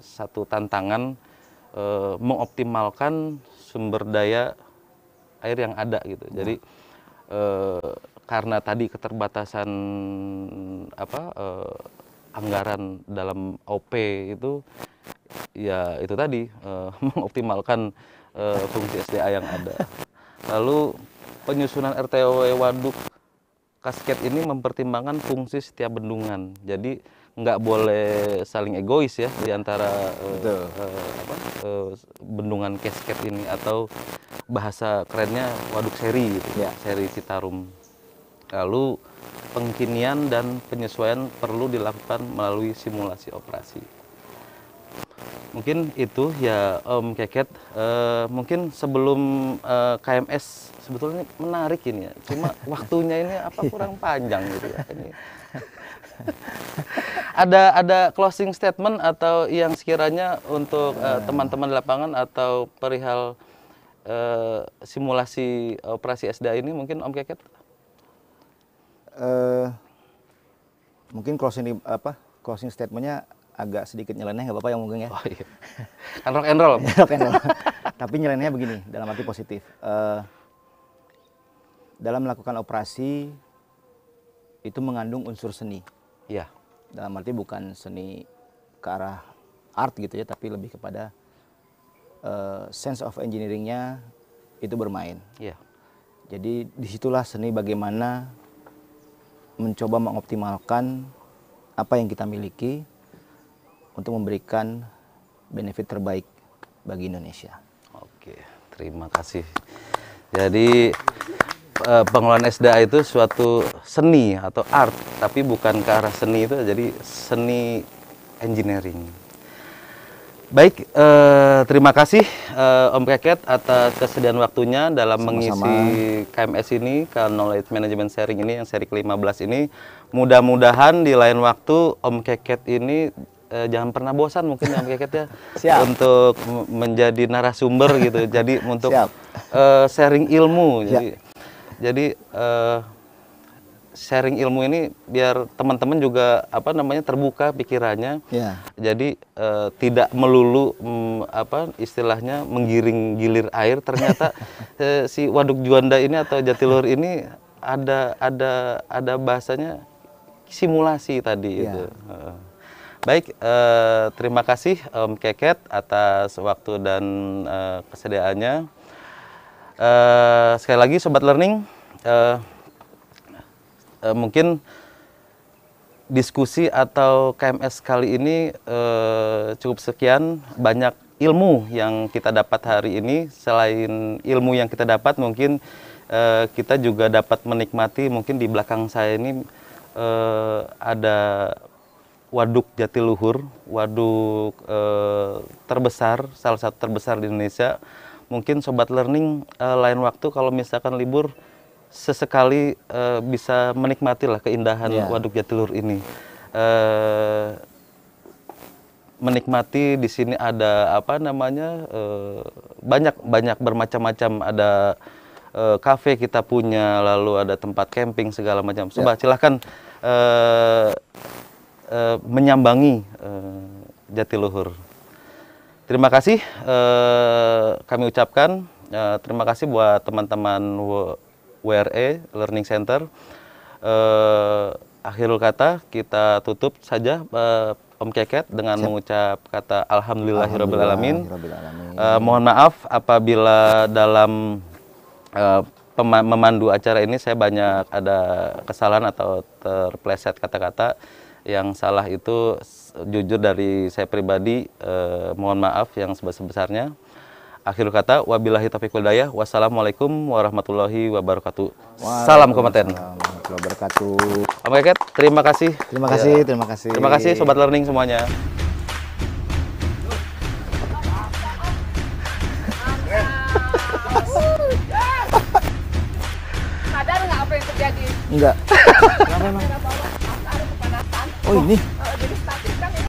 satu tantangan eh, mengoptimalkan sumber daya air yang ada gitu. Ya. Jadi eh, karena tadi keterbatasan apa eh, anggaran dalam OP itu ya itu tadi mengoptimalkan fungsi SDA yang ada. Lalu penyusunan RTW waduk kasket ini mempertimbangkan fungsi setiap bendungan. Jadi nggak boleh saling egois ya di antara uh, uh, apa, uh, bendungan casket ini atau bahasa kerennya waduk seri gitu, ya. seri Citarum. Lalu pengkinian dan penyesuaian perlu dilakukan melalui simulasi operasi. Mungkin itu ya Om Keket. Uh, mungkin sebelum uh, KMS sebetulnya menarik ini ya. Cuma waktunya ini apa kurang panjang gitu ya. Ini ada ada closing statement atau yang sekiranya untuk eh, nah. teman-teman uh, lapangan atau perihal uh, simulasi operasi SDA ini mungkin Om Keket? Uh, mungkin closing apa closing statementnya agak sedikit nyeleneh nggak apa-apa yang mungkin ya. Oh iya. Kan rock and roll. rock and roll. Tapi nyelenehnya begini dalam arti positif. Uh, dalam melakukan operasi itu mengandung unsur seni. Iya. Dalam arti bukan seni ke arah art gitu ya, tapi lebih kepada uh, sense of engineeringnya itu bermain. Iya. Jadi disitulah seni bagaimana mencoba mengoptimalkan apa yang kita miliki untuk memberikan benefit terbaik bagi Indonesia. Oke, terima kasih. Jadi Eh, pengelolaan SDA itu suatu seni atau art, tapi bukan ke arah seni itu, jadi seni engineering. Baik, eh, terima kasih eh, Om Keket atas kesediaan waktunya dalam Sama-sama. mengisi KMS ini, Knowledge Management Sharing ini, yang seri ke-15 ini. Mudah-mudahan di lain waktu Om Keket ini eh, jangan pernah bosan mungkin ya, Om Keket ya Siap. untuk menjadi narasumber gitu. Jadi untuk eh, sharing ilmu. Jadi, ya jadi uh, sharing ilmu ini biar teman-teman juga apa namanya terbuka pikirannya. Yeah. Jadi uh, tidak melulu um, apa istilahnya menggiring gilir air. Ternyata uh, si Waduk Juanda ini atau Jatiluhur ini ada ada ada bahasanya simulasi tadi yeah. itu. Uh, baik, terima kasih Om Keket atas waktu dan kesediaannya uh, sekali lagi sobat learning uh, uh, mungkin diskusi atau KMS kali ini uh, cukup sekian banyak ilmu yang kita dapat hari ini selain ilmu yang kita dapat mungkin uh, kita juga dapat menikmati mungkin di belakang saya ini uh, ada waduk jatiluhur waduk eh, terbesar salah satu terbesar di Indonesia mungkin sobat learning uh, lain waktu kalau misalkan libur sesekali uh, bisa menikmati lah keindahan yeah. Waduk Jatiluhur ini. Uh, menikmati di sini ada apa namanya uh, banyak banyak bermacam-macam ada kafe uh, kita punya lalu ada tempat camping segala macam. Sobat iya. yeah. silahkan uh, uh, menyambangi uh, Jatiluhur. Terima kasih eh, kami ucapkan eh, terima kasih buat teman-teman WRE Learning Center. Eh, akhirul kata kita tutup saja eh, Om Keket dengan Siap. mengucap kata Alhamdulillahirabbil alamin. Uh, eh, mohon maaf apabila dalam uh, memandu acara ini saya banyak ada kesalahan atau terpleset kata-kata yang salah itu jujur dari saya pribadi eh, mohon maaf yang sebesar-besarnya. Akhir kata, wabillahi taufiq hidayah. Wassalamualaikum warahmatullahi wabarakatuh. Salam kompeten. Warahmatullahi wabarakatuh. Om Keket, terima kasih. Terima kasih, ya. terima kasih. Terima kasih sobat learning semuanya. Sadar nggak apa yang terjadi? Enggak. Oh ini? Oh, jadi